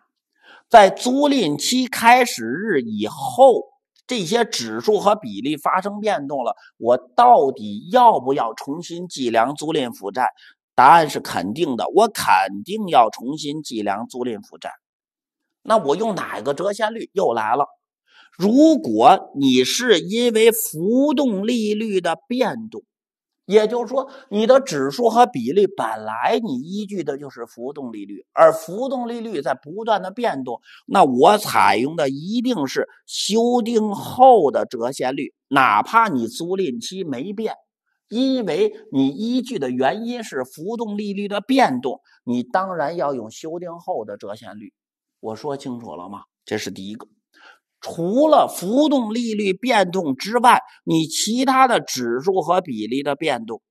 S1: 在租赁期开始日以后。这些指数和比例发生变动了，我到底要不要重新计量租赁负债？答案是肯定的，我肯定要重新计量租赁负债。那我用哪个折现率？又来了。如果你是因为浮动利率的变动。也就是说，你的指数和比例本来你依据的就是浮动利率，而浮动利率在不断的变动，那我采用的一定是修订后的折现率，哪怕你租赁期没变，因为你依据的原因是浮动利率的变动，你当然要用修订后的折现率。我说清楚了吗？这是第一个。除了浮动利率变动之外，你其他的指数和比例的变动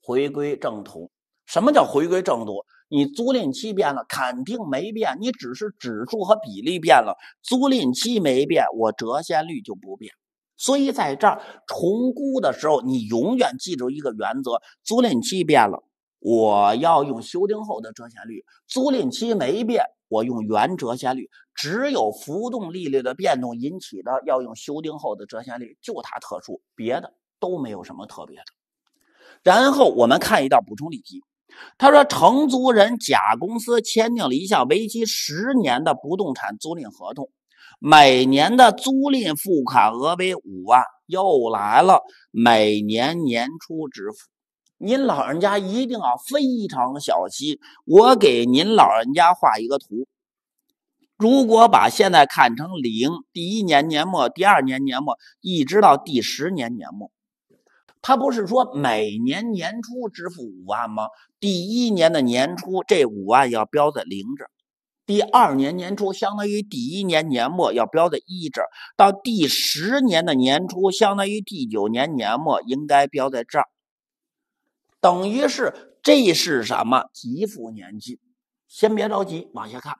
S1: 回归正统。什么叫回归正统？你租赁期变了，肯定没变，你只是指数和比例变了。租赁期没变，我折现率就不变。所以在这儿重估的时候，你永远记住一个原则：租赁期变了，我要用修订后的折现率；租赁期没变。我用原折现率，只有浮动利率的变动引起的，要用修订后的折现率，就它特殊，别的都没有什么特别的。然后我们看一道补充例题，他说承租人甲公司签订了一项为期十年的不动产租赁合同，每年的租赁付款额为五万，又来了，每年年初支付。您老人家一定要非常小心。我给您老人家画一个图。如果把现在看成零，第一年年末、第二年年末，一直到第十年年末，他不是说每年年初支付五万吗？第一年的年初，这五万要标在零这第二年年初，相当于第一年年末要标在一这到第十年的年初，相当于第九年年末应该标在这儿。等于是这是什么极富年纪？先别着急，往下看。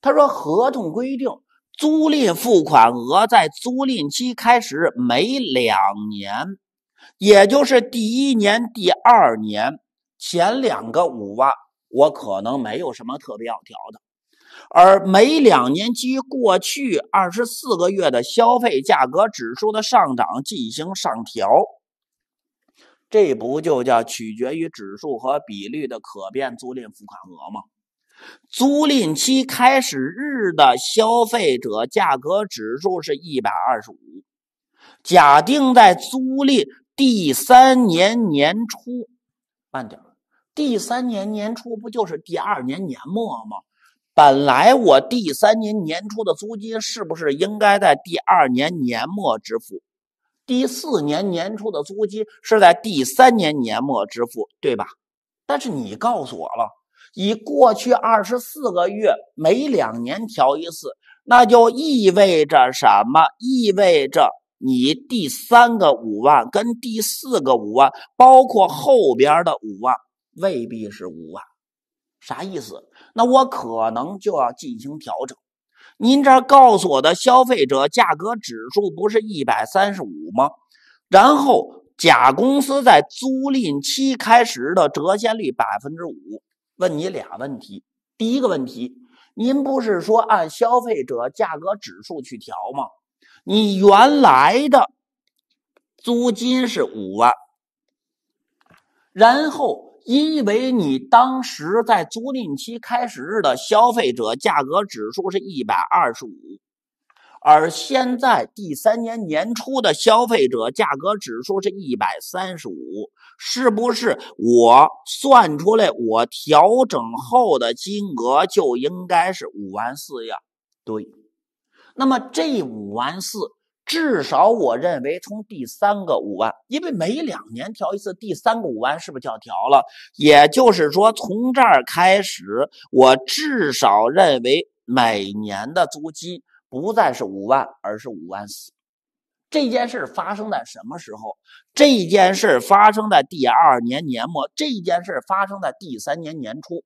S1: 他说，合同规定租赁付款额在租赁期开始每两年，也就是第一年、第二年前两个五万，我可能没有什么特别要调的。而每两年期过去二十四个月的消费价格指数的上涨进行上调。这不就叫取决于指数和比率的可变租赁付款额吗？租赁期开始日的消费者价格指数是一百二十五。假定在租赁第三年年初，慢点第三年年初不就是第二年年末吗？本来我第三年年初的租金是不是应该在第二年年末支付？第四年年初的租金是在第三年年末支付，对吧？但是你告诉我了，以过去二十四个月每两年调一次，那就意味着什么？意味着你第三个五万跟第四个五万，包括后边的五万未必是五万，啥意思？那我可能就要进行调整。您这告诉我的消费者价格指数不是一百三十五吗？然后甲公司在租赁期开始的折现率百分之五。问你俩问题，第一个问题，您不是说按消费者价格指数去调吗？你原来的租金是五万，然后。因为你当时在租赁期开始日的消费者价格指数是一百二十五，而现在第三年年初的消费者价格指数是一百三十五，是不是我算出来我调整后的金额就应该是五万四呀？对，那么这五万四。至少我认为从第三个五万，因为每两年调一次，第三个五万是不是就要调了？也就是说，从这儿开始，我至少认为每年的租金不再是五万，而是五万四。这件事发生在什么时候？这件事发生在第二年年末，这件事发生在第三年年初，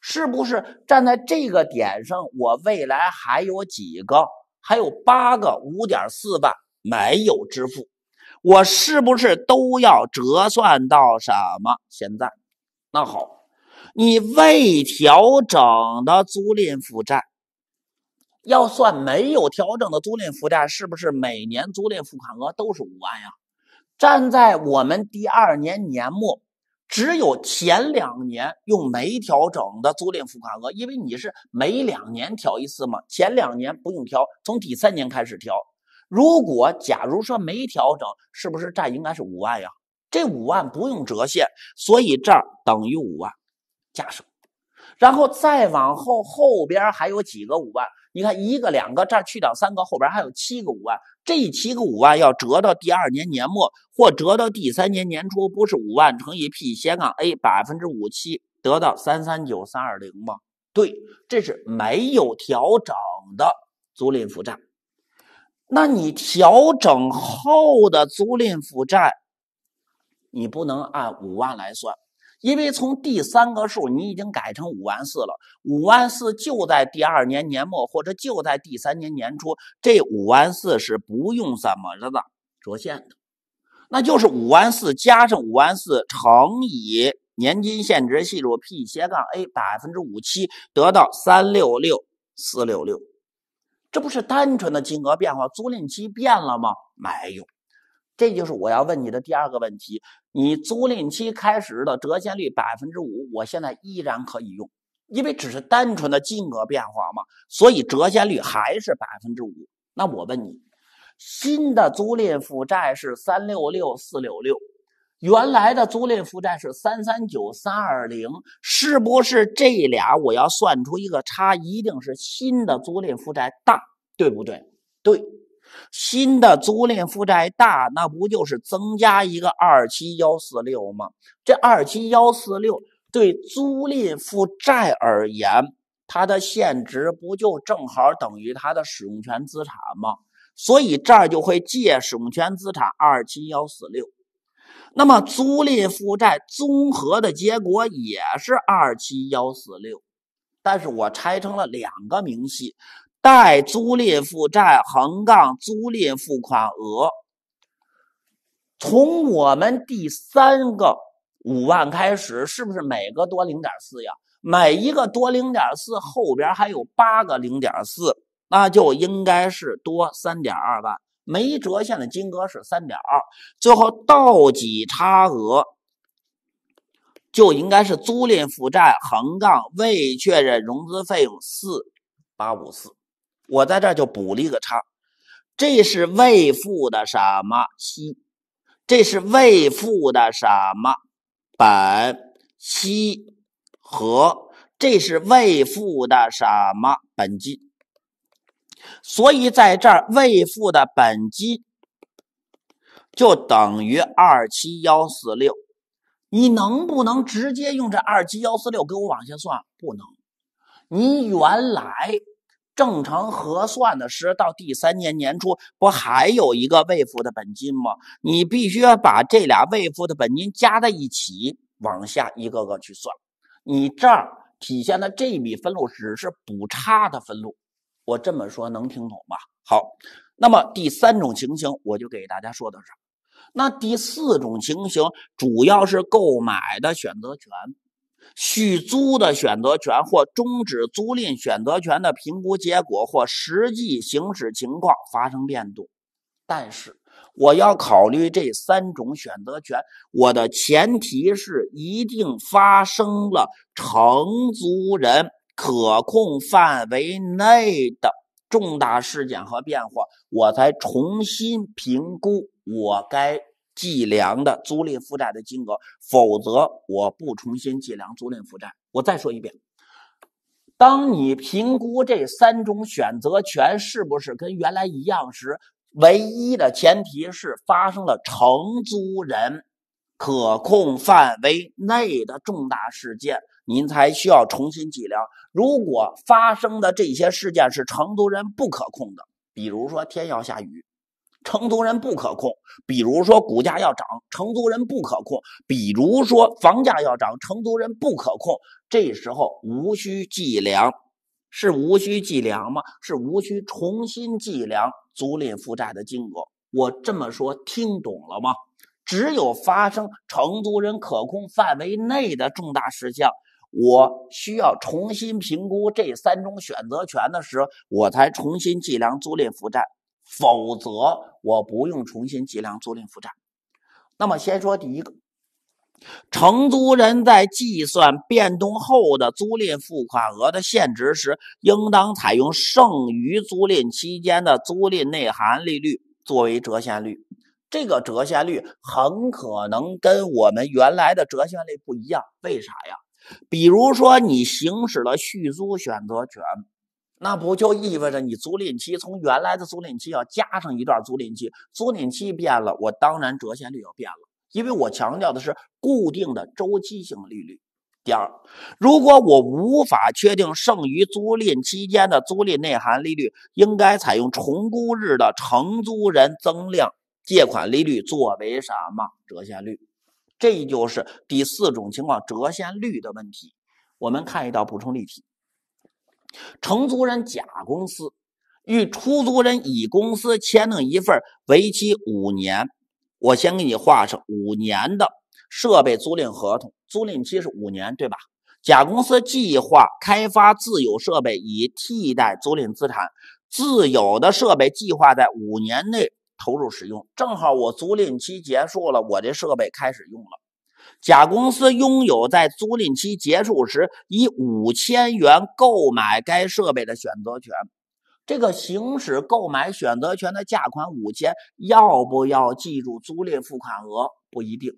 S1: 是不是站在这个点上，我未来还有几个？还有八个五点四万没有支付，我是不是都要折算到什么现在？那好，你未调整的租赁负债，要算没有调整的租赁负债，是不是每年租赁付款额都是五万呀？站在我们第二年年末。只有前两年用没调整的租赁付款额，因为你是每两年调一次嘛，前两年不用调，从第三年开始调。如果假如说没调整，是不是这应该是五万呀？这五万不用折现，所以这儿等于五万，假设。然后再往后后边还有几个五万？你看一个、两个，这儿去掉三个，后边还有七个五万。这七个五万要折到第二年年末，或折到第三年年初，不是五万乘以 P 斜杠 A 百分之五七，得到三三九三二零吗？对，这是没有调整的租赁负债。那你调整后的租赁负债，你不能按五万来算。因为从第三个数你已经改成五万四了，五万四就在第二年年末或者就在第三年年初，这五万四是不用怎么着的折现的，那就是五万四加上五万四乘以年金现值系数 P 斜杠 A 百分之五七，得到三六六四六六，这不是单纯的金额变化，租赁期变了吗？没有，这就是我要问你的第二个问题。你租赁期开始的折现率百分之五，我现在依然可以用，因为只是单纯的金额变化嘛，所以折现率还是百分之五。那我问你，新的租赁负债是三六六四六六，原来的租赁负债是三三九三二零，是不是这俩我要算出一个差，一定是新的租赁负债大，对不对？对。新的租赁负债大，那不就是增加一个二七幺四六吗？这二七幺四六对租赁负债而言，它的现值不就正好等于它的使用权资产吗？所以这儿就会借使用权资产二七幺四六，那么租赁负债综合的结果也是二七幺四六，但是我拆成了两个明细。待租赁负债横杠租赁付款额，从我们第三个五万开始，是不是每个多零点四呀？每一个多零点四，后边还有八个零点四，那就应该是多三点二万，没折现的金额是三点二，最后倒挤差额就应该是租赁负债横杠未确认融资费用四八五四。我在这就补了一个差，这是未付的什么息，这是未付的什么本息和，这是未付的什么本金，所以在这儿未付的本金就等于二七幺四六，你能不能直接用这二七幺四六给我往下算？不能，你原来。正常核算的是到第三年年初不还有一个未付的本金吗？你必须要把这俩未付的本金加在一起往下一个个去算。你这儿体现的这笔分录只是补差的分录，我这么说能听懂吧？好，那么第三种情形我就给大家说的是，那第四种情形主要是购买的选择权。续租的选择权或终止租赁选择权的评估结果或实际行使情况发生变动，但是我要考虑这三种选择权，我的前提是一定发生了承租人可控范围内的重大事件和变化，我才重新评估我该。计量的租赁负债的金额，否则我不重新计量租赁负债。我再说一遍，当你评估这三种选择权是不是跟原来一样时，唯一的前提是发生了承租人可控范围内的重大事件，您才需要重新计量。如果发生的这些事件是承租人不可控的，比如说天要下雨。承租人不可控，比如说股价要涨，承租人不可控；比如说房价要涨，承租人不可控。这时候无需计量，是无需计量吗？是无需重新计量租赁负债的金额。我这么说，听懂了吗？只有发生承租人可控范围内的重大事项，我需要重新评估这三种选择权的时候，我才重新计量租赁负债。否则，我不用重新计量租赁负债。那么，先说第一个，承租人在计算变动后的租赁付款额的现值时，应当采用剩余租赁期间的租赁内含利率作为折现率。这个折现率很可能跟我们原来的折现率不一样。为啥呀？比如说，你行使了续租选择权。那不就意味着你租赁期从原来的租赁期要加上一段租赁期，租赁期变了，我当然折现率要变了，因为我强调的是固定的周期性利率。第二，如果我无法确定剩余租赁期间的租赁内涵利率，应该采用重估日的承租人增量借款利率作为什么折现率？这就是第四种情况折现率的问题。我们看一道补充例题。承租人甲公司与出租人乙公司签订一份为期五年，我先给你画上五年的设备租赁合同，租赁期是五年，对吧？甲公司计划开发自有设备以替代租赁资产，自有的设备计划在五年内投入使用。正好我租赁期结束了，我这设备开始用了。甲公司拥有在租赁期结束时以五千元购买该设备的选择权。这个行使购买选择权的价款五千，要不要计入租赁付款额？不一定，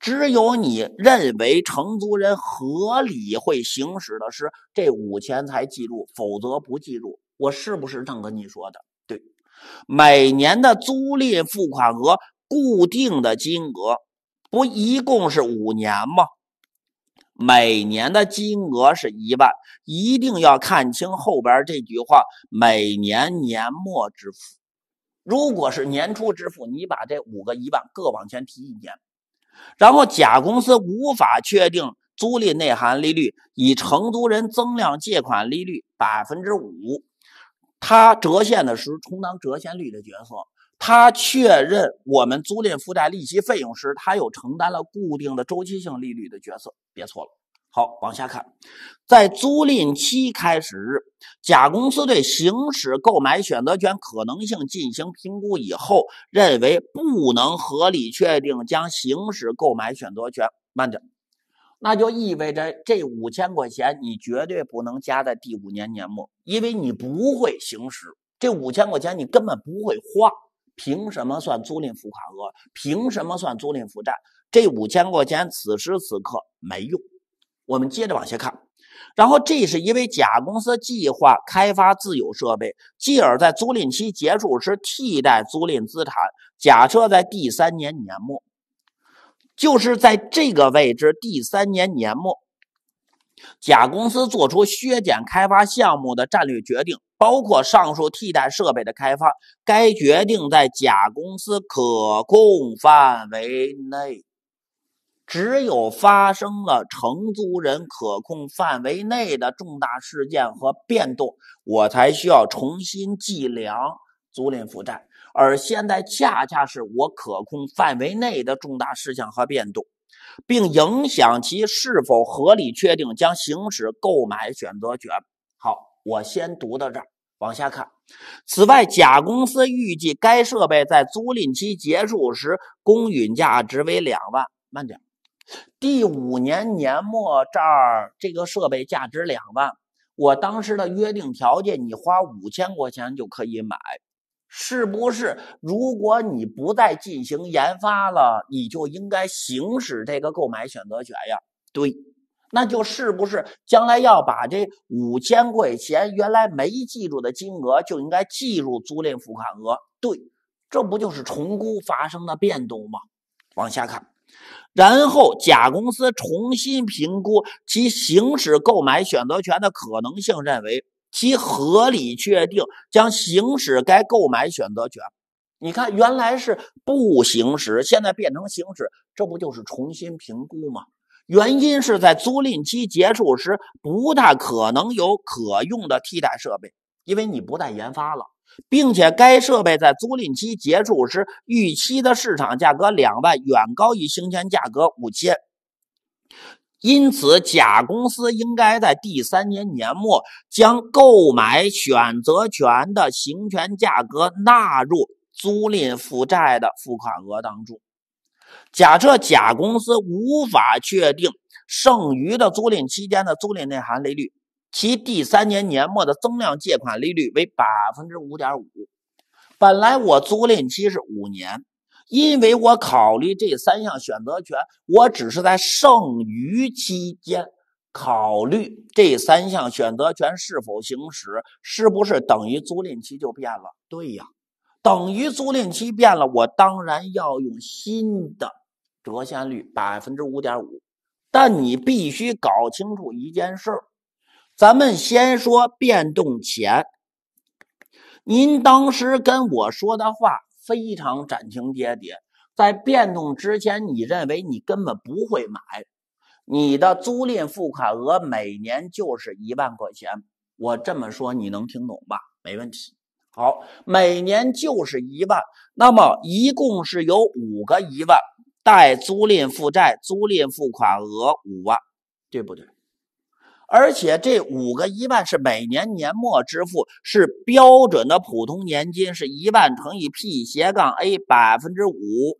S1: 只有你认为承租人合理会行使的是这五千才记住，否则不记住。我是不是正跟你说的？对，每年的租赁付款额固定的金额。不，一共是五年吗？每年的金额是一万，一定要看清后边这句话：每年年末支付。如果是年初支付，你把这五个一万各往前提一年。然后，甲公司无法确定租赁内含利率，以承租人增量借款利率百分之五，它折现的时候充当折现率的角色。他确认我们租赁负债利息费用时，他又承担了固定的周期性利率的角色，别错了。好，往下看，在租赁期开始日，甲公司对行使购买选择权可能性进行评估以后，认为不能合理确定将行使购买选择权。慢点，那就意味着这五千块钱你绝对不能加在第五年年末，因为你不会行使这五千块钱，你根本不会花。凭什么算租赁付款额？凭什么算租赁负债？这五千块钱此时此刻没用。我们接着往下看。然后这是因为甲公司计划开发自有设备，继而在租赁期结束时替代租赁资产。假设在第三年年末，就是在这个位置，第三年年末，甲公司做出削减开发项目的战略决定。包括上述替代设备的开发，该决定在甲公司可控范围内。只有发生了承租人可控范围内的重大事件和变动，我才需要重新计量租赁负债。而现在恰恰是我可控范围内的重大事项和变动，并影响其是否合理确定将行使购买选择权。好。我先读到这儿，往下看。此外，甲公司预计该设备在租赁期结束时公允价值为两万。慢点，第五年年末这儿这个设备价值两万。我当时的约定条件，你花五千块钱就可以买，是不是？如果你不再进行研发了，你就应该行使这个购买选择权呀。对。那就是不是将来要把这五千块钱原来没记住的金额就应该计入租赁付款额？对，这不就是重估发生的变动吗？往下看，然后甲公司重新评估其行使购买选择权的可能性，认为其合理确定将行使该购买选择权。你看，原来是不行使，现在变成行使，这不就是重新评估吗？原因是在租赁期结束时，不大可能有可用的替代设备，因为你不再研发了，并且该设备在租赁期结束时预期的市场价格两万远高于行权价格五千，因此，甲公司应该在第三年年末将购买选择权的行权价格纳入租赁负债的付款额当中。假设甲公司无法确定剩余的租赁期间的租赁内含利率，其第三年年末的增量借款利率为百分之五点五。本来我租赁期是五年，因为我考虑这三项选择权，我只是在剩余期间考虑这三项选择权是否行使，是不是等于租赁期就变了？对呀。等于租赁期变了，我当然要用新的折现率百分之五点五。但你必须搞清楚一件事，咱们先说变动前。您当时跟我说的话非常斩钉截铁，在变动之前，你认为你根本不会买，你的租赁付款额每年就是一万块钱。我这么说你能听懂吧？没问题。好，每年就是一万，那么一共是有五个一万，带租赁负债租赁付款额五万，对不对？而且这五个一万是每年年末支付，是标准的普通年金，是一万乘以 P 斜杠 A 百分之五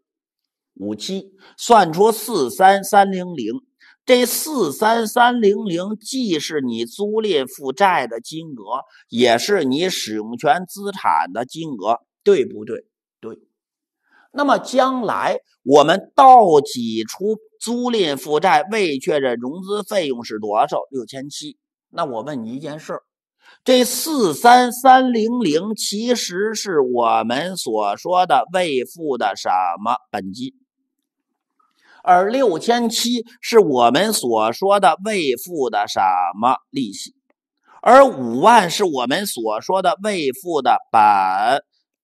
S1: 五七，算出四三三零零。这四三三零零既是你租赁负债的金额，也是你使用权资产的金额，对不对？对。那么将来我们到挤出租赁负债未确认融资费用是多少？六千七。那我问你一件事这四三三零零其实是我们所说的未付的什么本金？而六千七是我们所说的未付的什么利息，而五万是我们所说的未付的本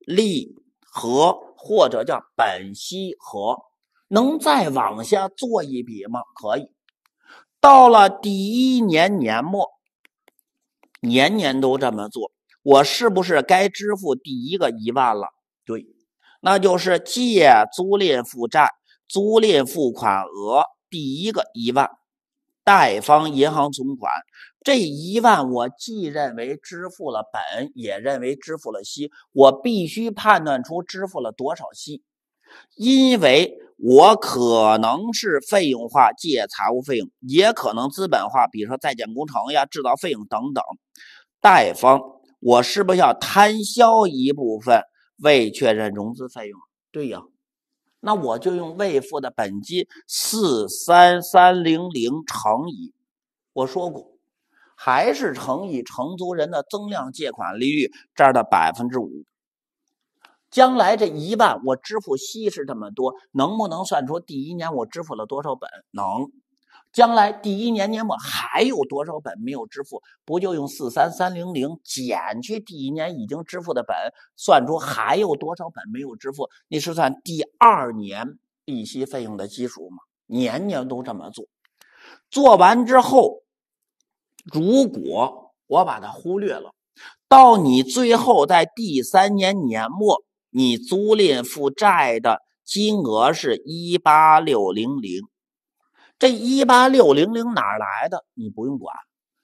S1: 利和，或者叫本息和。能再往下做一笔吗？可以。到了第一年年末，年年都这么做，我是不是该支付第一个一万了？对，那就是借租赁负债。租赁付款额第一个一万，贷方银行存款这一万，我既认为支付了本，也认为支付了息，我必须判断出支付了多少息，因为我可能是费用化借财务费用，也可能资本化，比如说在建工程呀、制造费用等等。贷方，我是不是要摊销一部分未确认融资费用？对呀。那我就用未付的本金四三三零零乘以，我说过，还是乘以承租人的增量借款利率这儿的百分之五。将来这一万我支付息是这么多，能不能算出第一年我支付了多少本？能。将来第一年年末还有多少本没有支付？不就用四三三零零减去第一年已经支付的本，算出还有多少本没有支付？你是算第二年利息费用的基础吗？年年都这么做，做完之后，如果我把它忽略了，到你最后在第三年年末，你租赁负债的金额是一八六零零。这一八六零零哪来的？你不用管。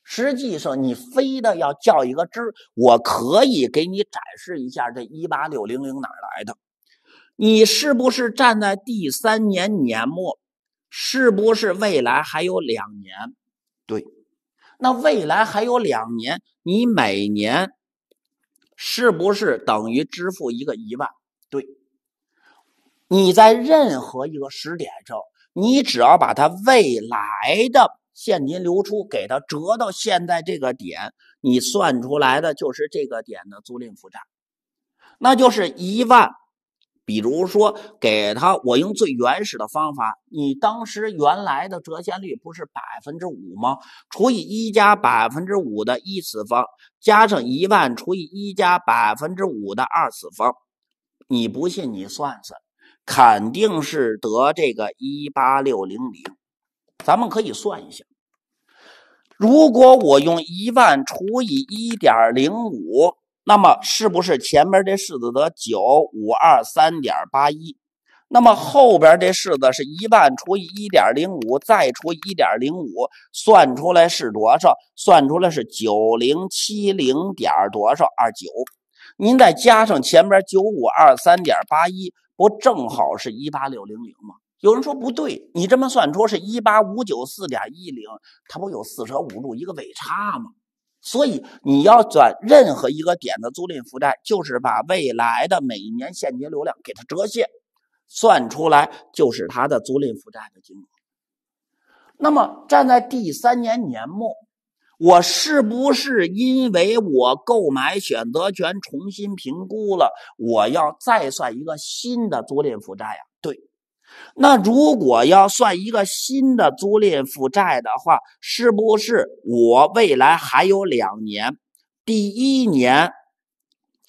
S1: 实际上，你非得要叫一个真，我可以给你展示一下这一八六零零哪来的。你是不是站在第三年年末？是不是未来还有两年？对，那未来还有两年，你每年是不是等于支付一个一万？对，你在任何一个时点上。你只要把它未来的现金流出给它折到现在这个点，你算出来的就是这个点的租赁负债，那就是一万。比如说，给他，我用最原始的方法，你当时原来的折现率不是百分之五吗？除以一加百分之五的一次方，加上一万除以一加百分之五的二次方。你不信，你算算。肯定是得这个一八六零零，咱们可以算一下。如果我用一万除以一点零五，那么是不是前边这式子得九五二三点八一？那么后边这式子是一万除以一点零五再除一点零五，算出来是多少？算出来是九零七零点多少二九？您再加上前边九五二三点八一。不正好是一八六零零吗？有人说不对，你这么算出是一八五九四点一零，它不有四舍五入一个尾差吗？所以你要转任何一个点的租赁负债，就是把未来的每一年现金流量给它折现，算出来就是它的租赁负债的金额。那么站在第三年年末。我是不是因为我购买选择权重新评估了？我要再算一个新的租赁负债呀？对，那如果要算一个新的租赁负债的话，是不是我未来还有两年？第一年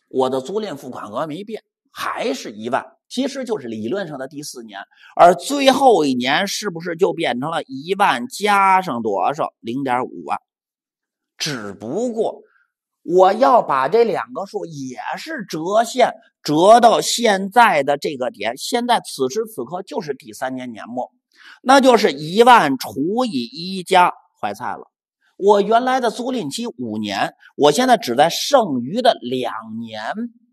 S1: 我的租赁付款额没变，还是一万，其实就是理论上的第四年，而最后一年是不是就变成了一万加上多少零点五万？只不过，我要把这两个数也是折现折到现在的这个点。现在此时此刻就是第三年年末，那就是一万除以一加怀菜了。我原来的租赁期五年，我现在只在剩余的两年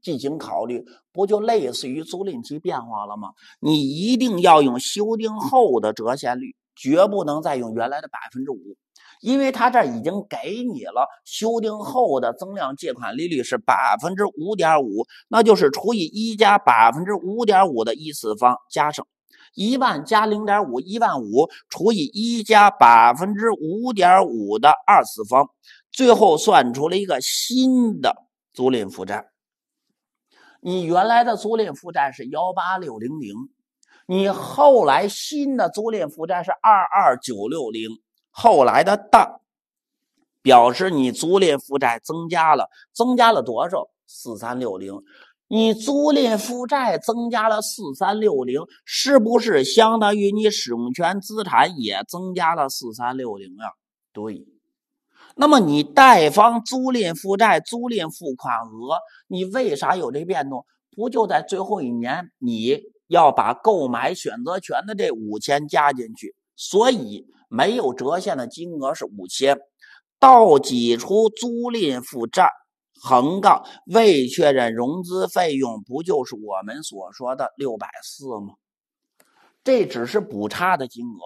S1: 进行考虑，不就类似于租赁期变化了吗？你一定要用修订后的折现率，绝不能再用原来的百分之五。因为他这已经给你了修订后的增量借款利率是百分之五点五，那就是除以一加百分之五点五的一次方，加上一万加零点五一万五除以一加百分之五点五的二次方，最后算出了一个新的租赁负债。你原来的租赁负债是幺八六零零，你后来新的租赁负债是二二九六零。后来的大，表示你租赁负债增加了，增加了多少？四三六零，你租赁负债增加了四三六零，是不是相当于你使用权资产也增加了四三六零啊？对。那么你贷方租赁负债、租赁付款额，你为啥有这变动？不就在最后一年，你要把购买选择权的这五千加进去？所以没有折现的金额是五千，到挤出租赁负债，横杠未确认融资费用不就是我们所说的六百四吗？这只是补差的金额，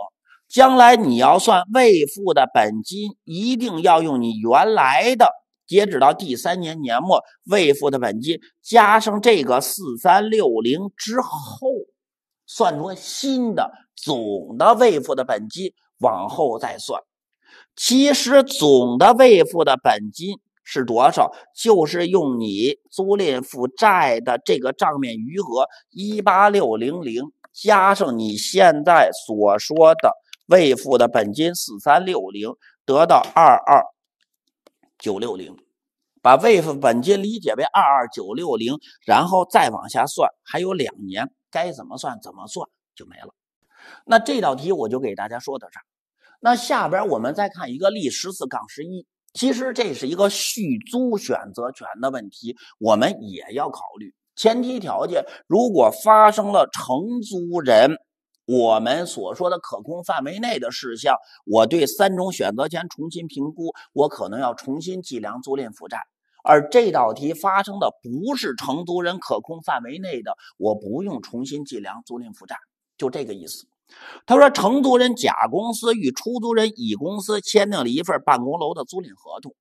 S1: 将来你要算未付的本金，一定要用你原来的截止到第三年年末未付的本金，加上这个四三六零之后，算出新的。总的未付的本金往后再算，其实总的未付的本金是多少？就是用你租赁负债的这个账面余额一八六零零加上你现在所说的未付的本金四三六零，得到二二九六零。把未付本金理解为二二九六零，然后再往下算，还有两年，该怎么算怎么算就没了。那这道题我就给大家说到这儿。那下边我们再看一个例十四杠十一，其实这是一个续租选择权的问题，我们也要考虑前提条件。如果发生了承租人我们所说的可控范围内的事项，我对三种选择权重新评估，我可能要重新计量租赁负债。而这道题发生的不是承租人可控范围内的，我不用重新计量租赁负债，就这个意思。他说：“承租人甲公司与出租人乙公司签订了一份办公楼的租赁合同，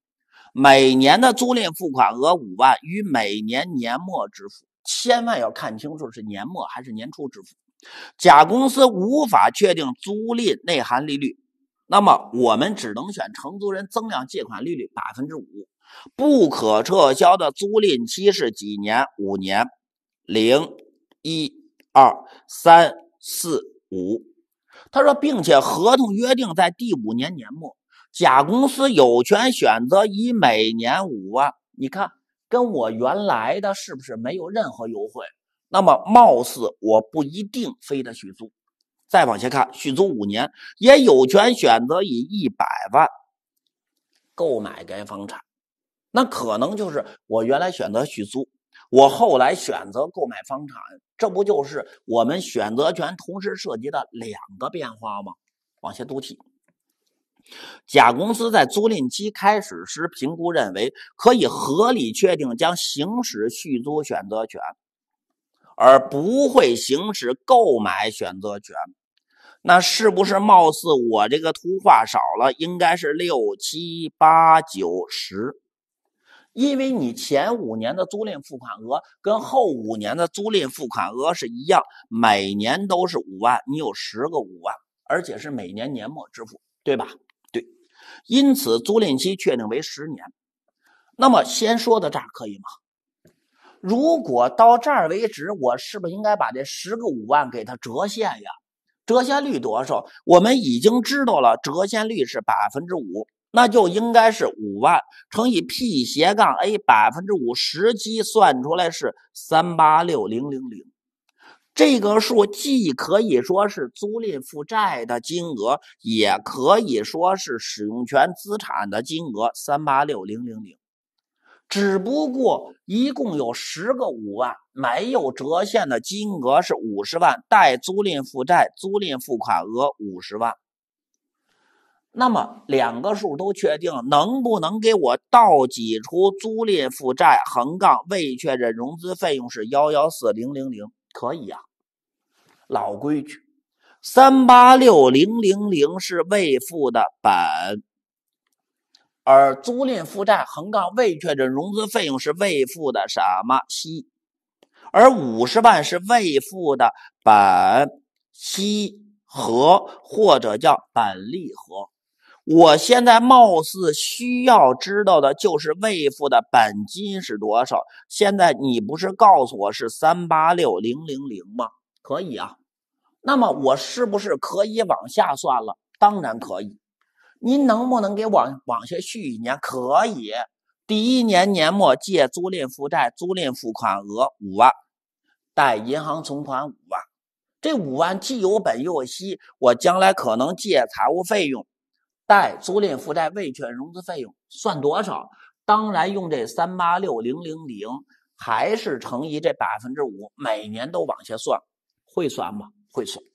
S1: 每年的租赁付款额五万，于每年年末支付。千万要看清楚是年末还是年初支付。甲公司无法确定租赁内含利率，那么我们只能选承租人增量借款利率百分之五。不可撤销的租赁期是几年？五年，零一二三四。”五，他说，并且合同约定在第五年年末，甲公司有权选择以每年五万，你看跟我原来的是不是没有任何优惠？那么貌似我不一定非得续租。再往下看，续租五年也有权选择以一百万购买该房产，那可能就是我原来选择续租。我后来选择购买房产，这不就是我们选择权同时涉及的两个变化吗？往下读题。甲公司在租赁期开始时评估认为，可以合理确定将行使续租选择权，而不会行使购买选择权。那是不是貌似我这个图画少了？应该是六七八九十。因为你前五年的租赁付款额跟后五年的租赁付款额是一样，每年都是五万，你有十个五万，而且是每年年末支付，对吧？对，因此租赁期确定为十年。那么先说到这儿可以吗？如果到这儿为止，我是不是应该把这十个五万给它折现呀？折现率多少？我们已经知道了，折现率是百分之五。那就应该是五万乘以 P 斜杠 A 百分之五十七，算出来是三八六零零零。这个数既可以说是租赁负债的金额，也可以说是使用权资产的金额三八六零零零。只不过一共有十个五万，没有折现的金额是五十万，带租赁负债租赁付款额五十万。那么两个数都确定，能不能给我倒挤出租赁负债横杠未确认融资费用是幺幺四零零零？可以呀。老规矩，三八六零零零是未付的本，而租赁负债横杠未确认融资费用是未付的什么息，而五十万是未付的本息和，或者叫本利和。我现在貌似需要知道的就是未付的本金是多少。现在你不是告诉我是三八六零零零吗？可以啊。那么我是不是可以往下算了？当然可以。您能不能给往往下续一年？可以。第一年年末借租赁负债，租赁付款额五万，贷银行存款五万。这五万既有本又有息，我将来可能借财务费用。贷、租赁负债、未确认融资费用算多少？当然用这三八六零零零，还是乘以这百分之五，每年都往下算，会算吗？会算。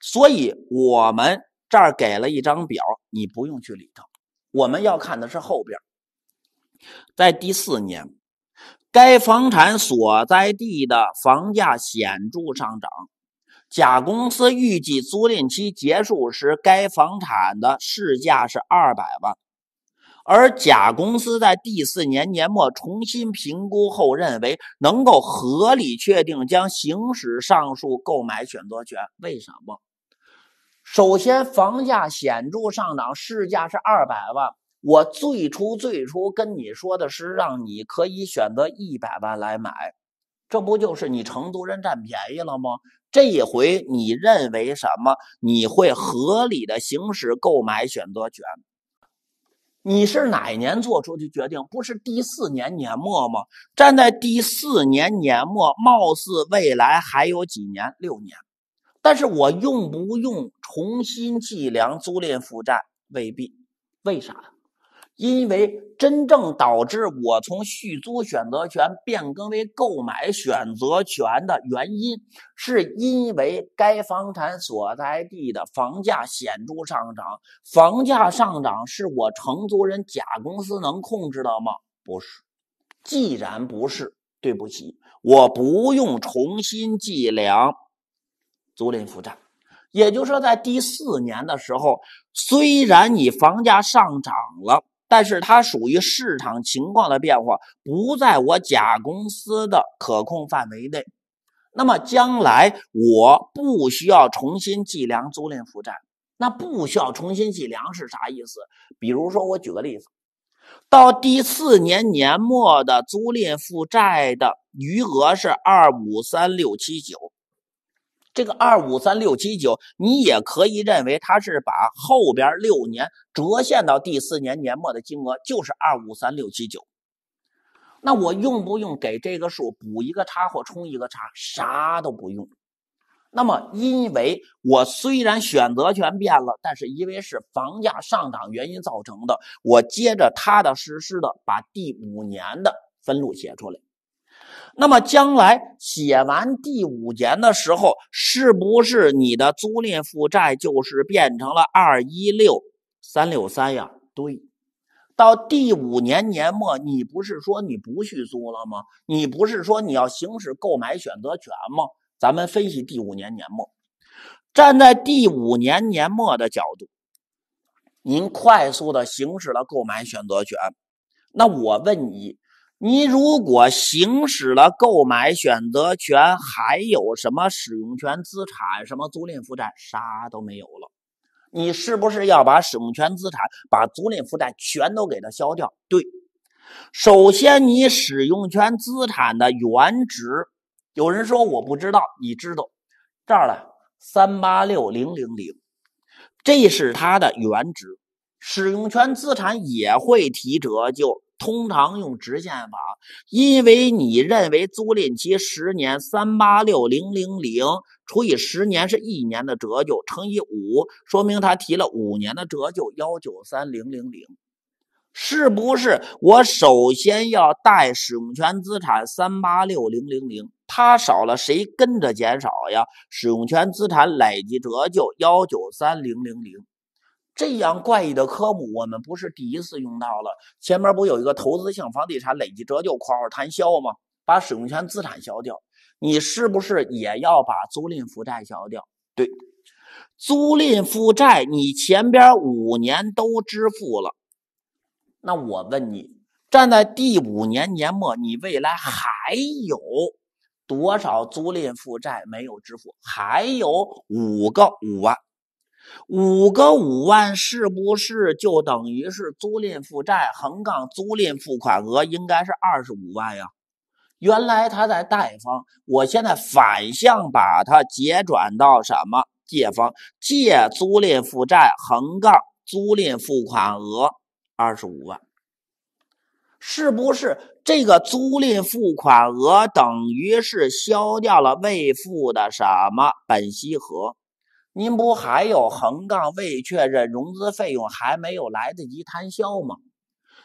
S1: 所以我们这儿给了一张表，你不用去理它，我们要看的是后边，在第四年，该房产所在地的房价显著上涨。甲公司预计租赁期结束时，该房产的市价是二百万，而甲公司在第四年年末重新评估后，认为能够合理确定将行使上述购买选择权。为什么？首先，房价显著上涨，市价是二百万。我最初最初跟你说的是，让你可以选择一百万来买，这不就是你承租人占便宜了吗？这一回你认为什么？你会合理的行使购买选择权？你是哪一年做出的决定？不是第四年年末吗？站在第四年年末，貌似未来还有几年，六年。但是我用不用重新计量租赁负债？未必。为啥？因为真正导致我从续租选择权变更为购买选择权的原因，是因为该房产所在地的房价显著上涨。房价上涨是我承租人甲公司能控制的吗？不是。既然不是，对不起，我不用重新计量租赁负债。也就是说，在第四年的时候，虽然你房价上涨了。但是它属于市场情况的变化，不在我甲公司的可控范围内。那么将来我不需要重新计量租赁负债，那不需要重新计量是啥意思？比如说，我举个例子，到第四年年末的租赁负债的余额是二五三六七九。这个二五三六七九，你也可以认为它是把后边六年折现到第四年年末的金额，就是二五三六七九。那我用不用给这个数补一个差或冲一个差？啥都不用。那么，因为我虽然选择权变了，但是因为是房价上涨原因造成的，我接着踏踏实实的把第五年的分录写出来。那么将来写完第五年的时候，是不是你的租赁负债就是变成了二一六三六三呀？对，到第五年年末，你不是说你不去租了吗？你不是说你要行使购买选择权吗？咱们分析第五年年末，站在第五年年末的角度，您快速的行使了购买选择权，那我问你。你如果行使了购买选择权，还有什么使用权资产、什么租赁负债，啥都没有了。你是不是要把使用权资产、把租赁负债全都给它消掉？对，首先你使用权资产的原值，有人说我不知道，你知道这儿了，三八六零零零，这是它的原值。使用权资产也会提折旧。通常用直线法，因为你认为租赁期十年，三八六零零零除以十年是一年的折旧，乘以五，说明他提了五年的折旧，幺九三零零零，是不是？我首先要贷使用权资产三八六零零零，它少了谁跟着减少呀？使用权资产累计折旧幺九三零零零。这样怪异的科目，我们不是第一次用到了。前面不有一个投资性房地产累计折旧，括号摊销吗？把使用权资产消掉，你是不是也要把租赁负债消掉？对，租赁负债你前边五年都支付了，那我问你，站在第五年年末，你未来还有多少租赁负债没有支付？还有五个五万。五个五万是不是就等于是租赁负债横杠租赁付款额应该是二十五万呀？原来他在贷方，我现在反向把它结转到什么借方？借租赁负债横杠租赁付款额二十五万，是不是这个租赁付款额等于是消掉了未付的什么本息和？您不还有横杠未确认融资费用还没有来得及摊销吗？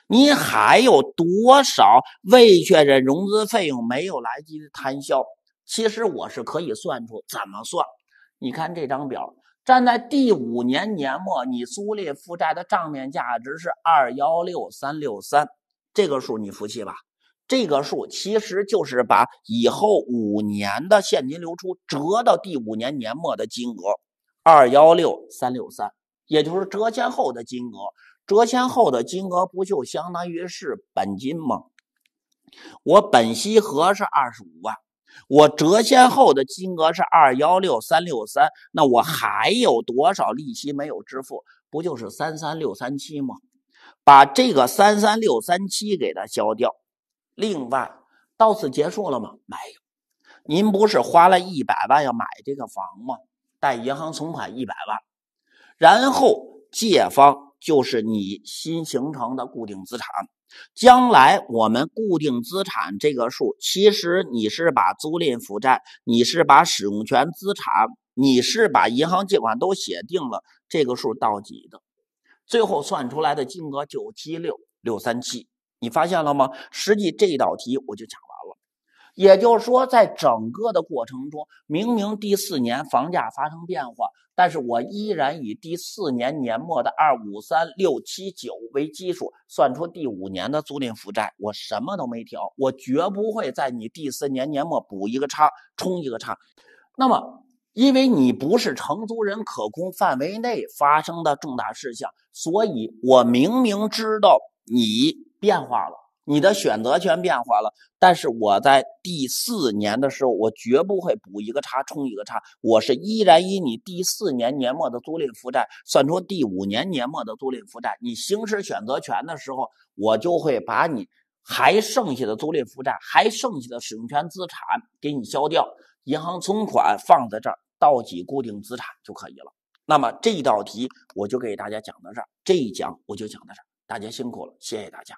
S1: 您还有多少未确认融资费用没有来及摊销？其实我是可以算出，怎么算？你看这张表，站在第五年年末，你租赁负债的账面价值是二幺六三六三，这个数你服气吧？这个数其实就是把以后五年的现金流出折到第五年年末的金额。二幺六三六三，也就是折现后的金额。折现后的金额不就相当于是本金吗？我本息和是二十五万，我折现后的金额是二幺六三六三，那我还有多少利息没有支付？不就是三三六三七吗？把这个三三六三七给它消掉。另外，到此结束了吗？没有，您不是花了一百万要买这个房吗？贷银行存款一百万，然后借方就是你新形成的固定资产。将来我们固定资产这个数，其实你是把租赁负债、你是把使用权资产、你是把银行借款都写定了，这个数到几的，最后算出来的金额九七六六三七，你发现了吗？实际这道题我就讲也就是说，在整个的过程中，明明第四年房价发生变化，但是我依然以第四年年末的二五三六七九为基数，算出第五年的租赁负债，我什么都没调，我绝不会在你第四年年末补一个差，冲一个差。那么，因为你不是承租人可控范围内发生的重大事项，所以我明明知道你变化了。你的选择权变化了，但是我在第四年的时候，我绝不会补一个差冲一个差，我是依然以你第四年年末的租赁负债算出第五年年末的租赁负债。你行使选择权的时候，我就会把你还剩下的租赁负债、还剩下的使用权资产给你消掉，银行存款放在这儿，到期固定资产就可以了。那么这道题我就给大家讲到这儿，这一讲我就讲到这儿，大家辛苦了，谢谢大家。